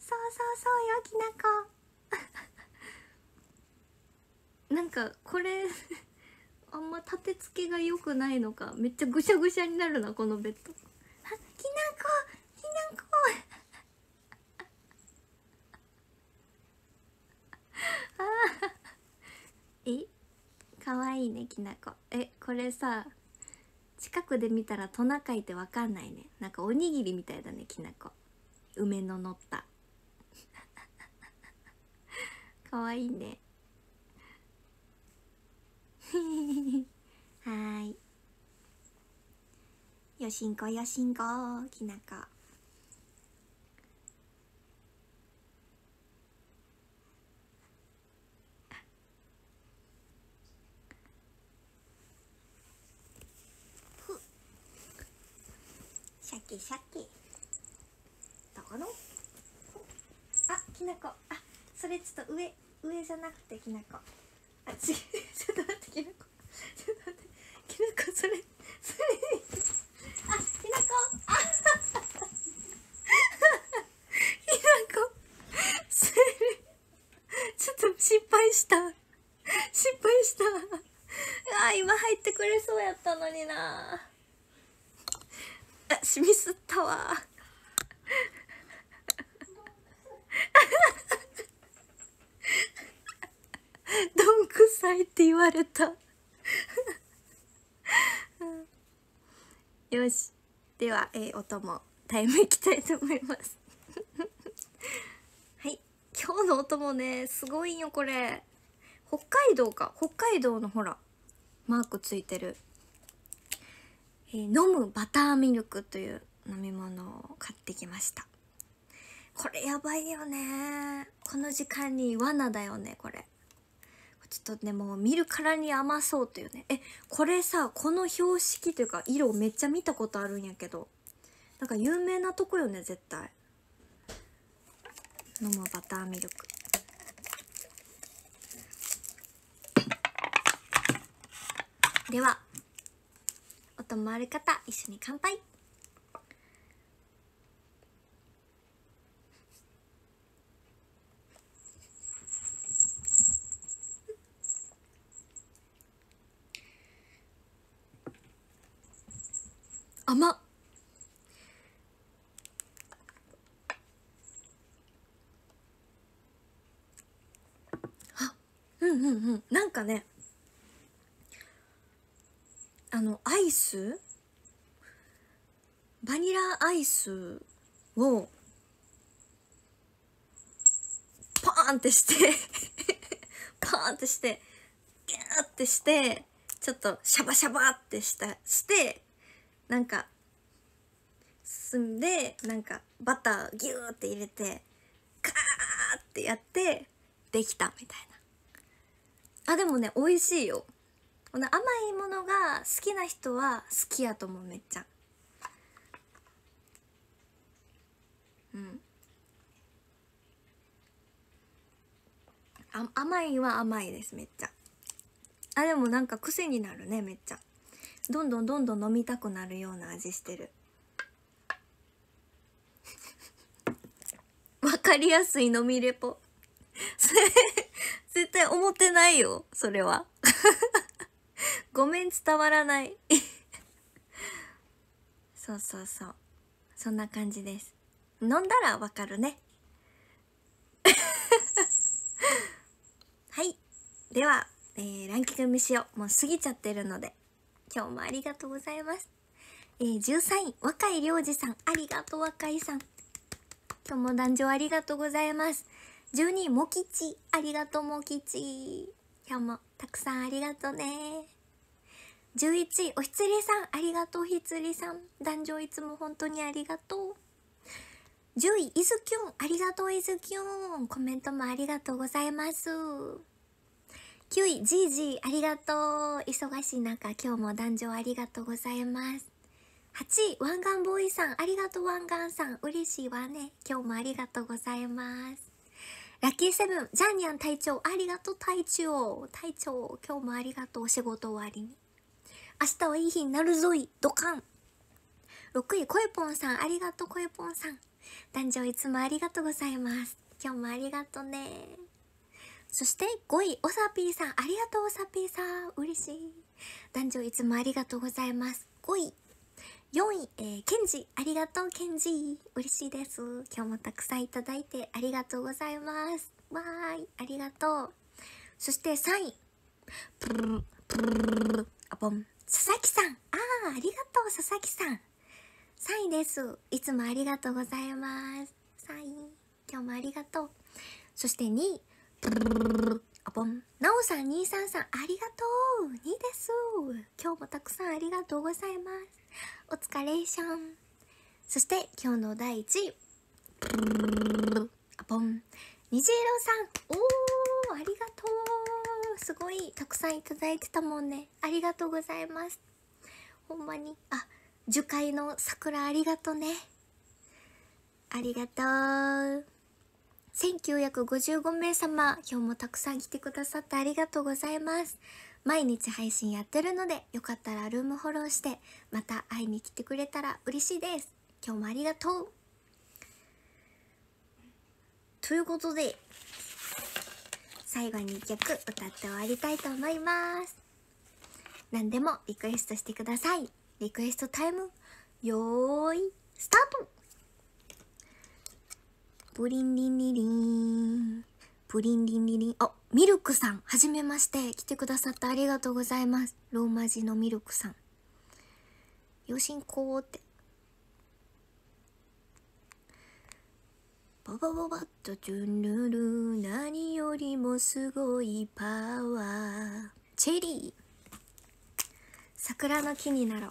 そうそうよきなこなんかこれあんま立て付けが良くないのかめっちゃぐしゃぐしゃになるなこのベッドねきなこえこれさ近くで見たらトナカイってわかんないねなんかおにぎりみたいだねきなこ梅ののった かわいいね はいよしんこよしんこきなこ鮭鮭どのあきなこあそれちょっと上上じゃなくてきなこあち ちょっと待ってきなこちょっと待ってきなこそれそれあきなこあきなこそれちょっと失敗した失敗したあ今入ってくれそうやったのになあ染みすったわどんくさいって言われたよしでは、えー、音もタイムいきたいと思いますはい今日の音もねすごいよこれ北海道か北海道のほらマークついてるえー、飲むバターミルクという飲み物を買ってきましたこれやばいよねこの時間に罠だよねこれちょっとねもう見るからに甘そうというねえこれさこの標識というか色めっちゃ見たことあるんやけどなんか有名なとこよね絶対飲むバターミルクでは音もある方一緒に乾杯甘っあうんうんうんなんかねあのアイスバニラアイスをパーンってして パーンってしてギューってしてちょっとシャバシャバってしたしてなんか進んでなんかバターギューって入れてカーってやってできたみたいなあでもね美味しいよこの甘いものが好きな人は好きやと思うめっちゃうんあ甘いは甘いですめっちゃあでもなんか癖になるねめっちゃどんどんどんどん飲みたくなるような味してる わかりやすい飲みレポ絶対思ってないよそれは ごめん伝わらない そうそうそうそんな感じです飲んだらわかるね はいでは、えー、ランキング見しよもう過ぎちゃってるので今日もありがとうございますえー、13位若井良二さんありがとう若井さん今日も壇上ありがとうございます12位もきちありがとうもきち今日もたくさんありがとうね11位おひつりさんありがとうひつりさん壇上いつも本当にありがとう10位いずきゅんありがとういずきゅんコメントもありがとうございます9位じーじーありがとう忙しい中今日も壇上ありがとうございます8位ワンガンボーイさんありがとうガンさん嬉しいわね今日もありがとうございますラッキーセブンジャーニャン隊長ありがとう隊長隊長今日もありがとうお仕事終わりに明日はいい日になるぞいドカン6位こえぽんさんありがとうこえぽんさん男女いつもありがとうございます今日もありがとねそして5位おさぴーさんありがとうおさぴーさん嬉しい男女いつもありがとうございます5位4位、えー、ケンジありがとうケンジ嬉しいです今日もたくさんいただいてありがとうございますわーいありがとうそして3位プルルプルルルあぼん佐々木さん。ああ、ありがとう、佐々木さん。サイです。いつもありがとうございます。サイ、今日もありがとう。そして2位、あぼなおさん、2、3さん、ありがとう。2です。今日もたくさんありがとうございます。お疲れション。そして、今日の第1位、あぼん。にじさん、おおありがとう。すごいたくさんいただいてたもんねありがとうございますほんまにあ樹海の桜ありがとうねありがとう1955名様今日もたくさん来てくださってありがとうございます毎日配信やってるのでよかったらルームフォローしてまた会いに来てくれたら嬉しいです今日もありがとうということで最後に1曲歌って終わりたいと思います何でもリクエストしてくださいリクエストタイムよーいスタートプリンリンリリンプリンリンリリンあミルクさんはじめまして来てくださってありがとうございますローマ字のミルクさんよしんこーってパパパパッとトゥルル何よりもすごいパワーチェリー桜の木になろ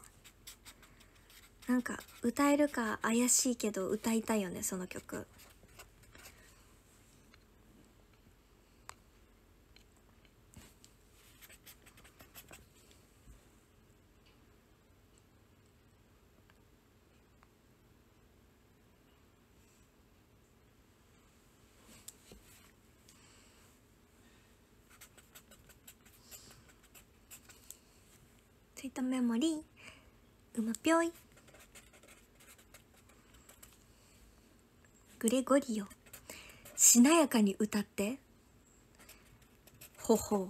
うなんか歌えるか怪しいけど歌いたいよねその曲メモリーうまぴょいグレゴリオしなやかに歌ってほほ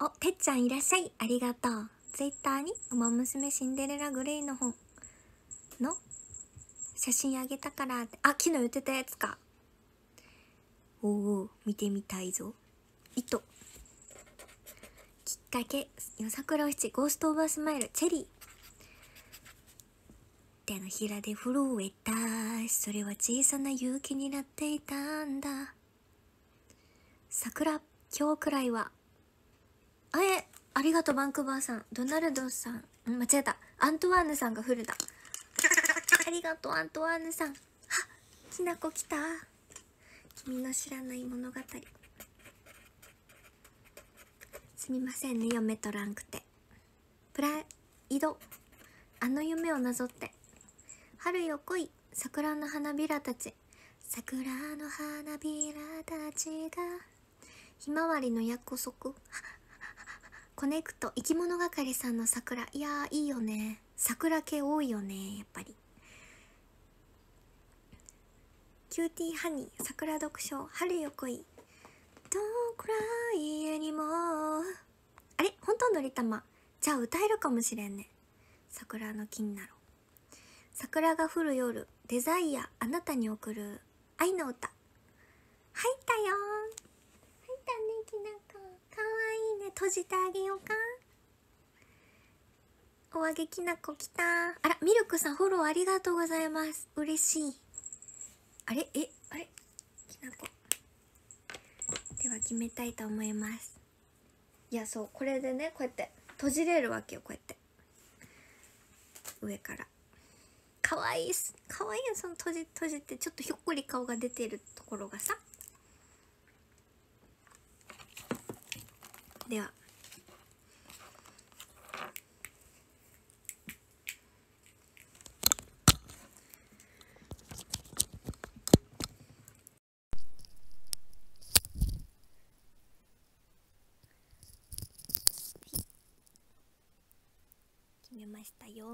おてっちゃんいらっしゃいありがとうツイッターに「ウマ娘シンデレラグレイ」の本の写真あげたからあ昨日言ってたやつかおお見てみたいぞ糸崖け夜桜お七ゴーストオーバースマイルチェリー手のひらで震えたそれは小さな勇気になっていたんだ桜今日くらいはあえありがとうバンクバーさんドナルドさん間違えたアントワーヌさんがフルだありがとうアントワーヌさんあきなこ来た君の知らない物語すみませんね嫁とらんくてプライドあの夢をなぞって春よ来い桜の花びらたち桜の花びらたちがひまわりの約束コネクト生き物係さんの桜いやいいよね桜系多いよねやっぱりキューティーハニー桜読書春よ来いあれ本当のりたまじゃあ歌えるかもしれんね桜の木になろう桜が降る夜デザイアあなたに送る愛の歌入ったよ入ったねきなこかわいいね閉じてあげようかお揚げきなこきたあらミルクさんフォローありがとうございます嬉しいあれえあれきなこ決めたいと思いますいやそうこれでねこうやって閉じれるわけよこうやって上からかわいいっすかわいいよその閉じ閉じてちょっとひょっこり顔が出てるところがさではましたよ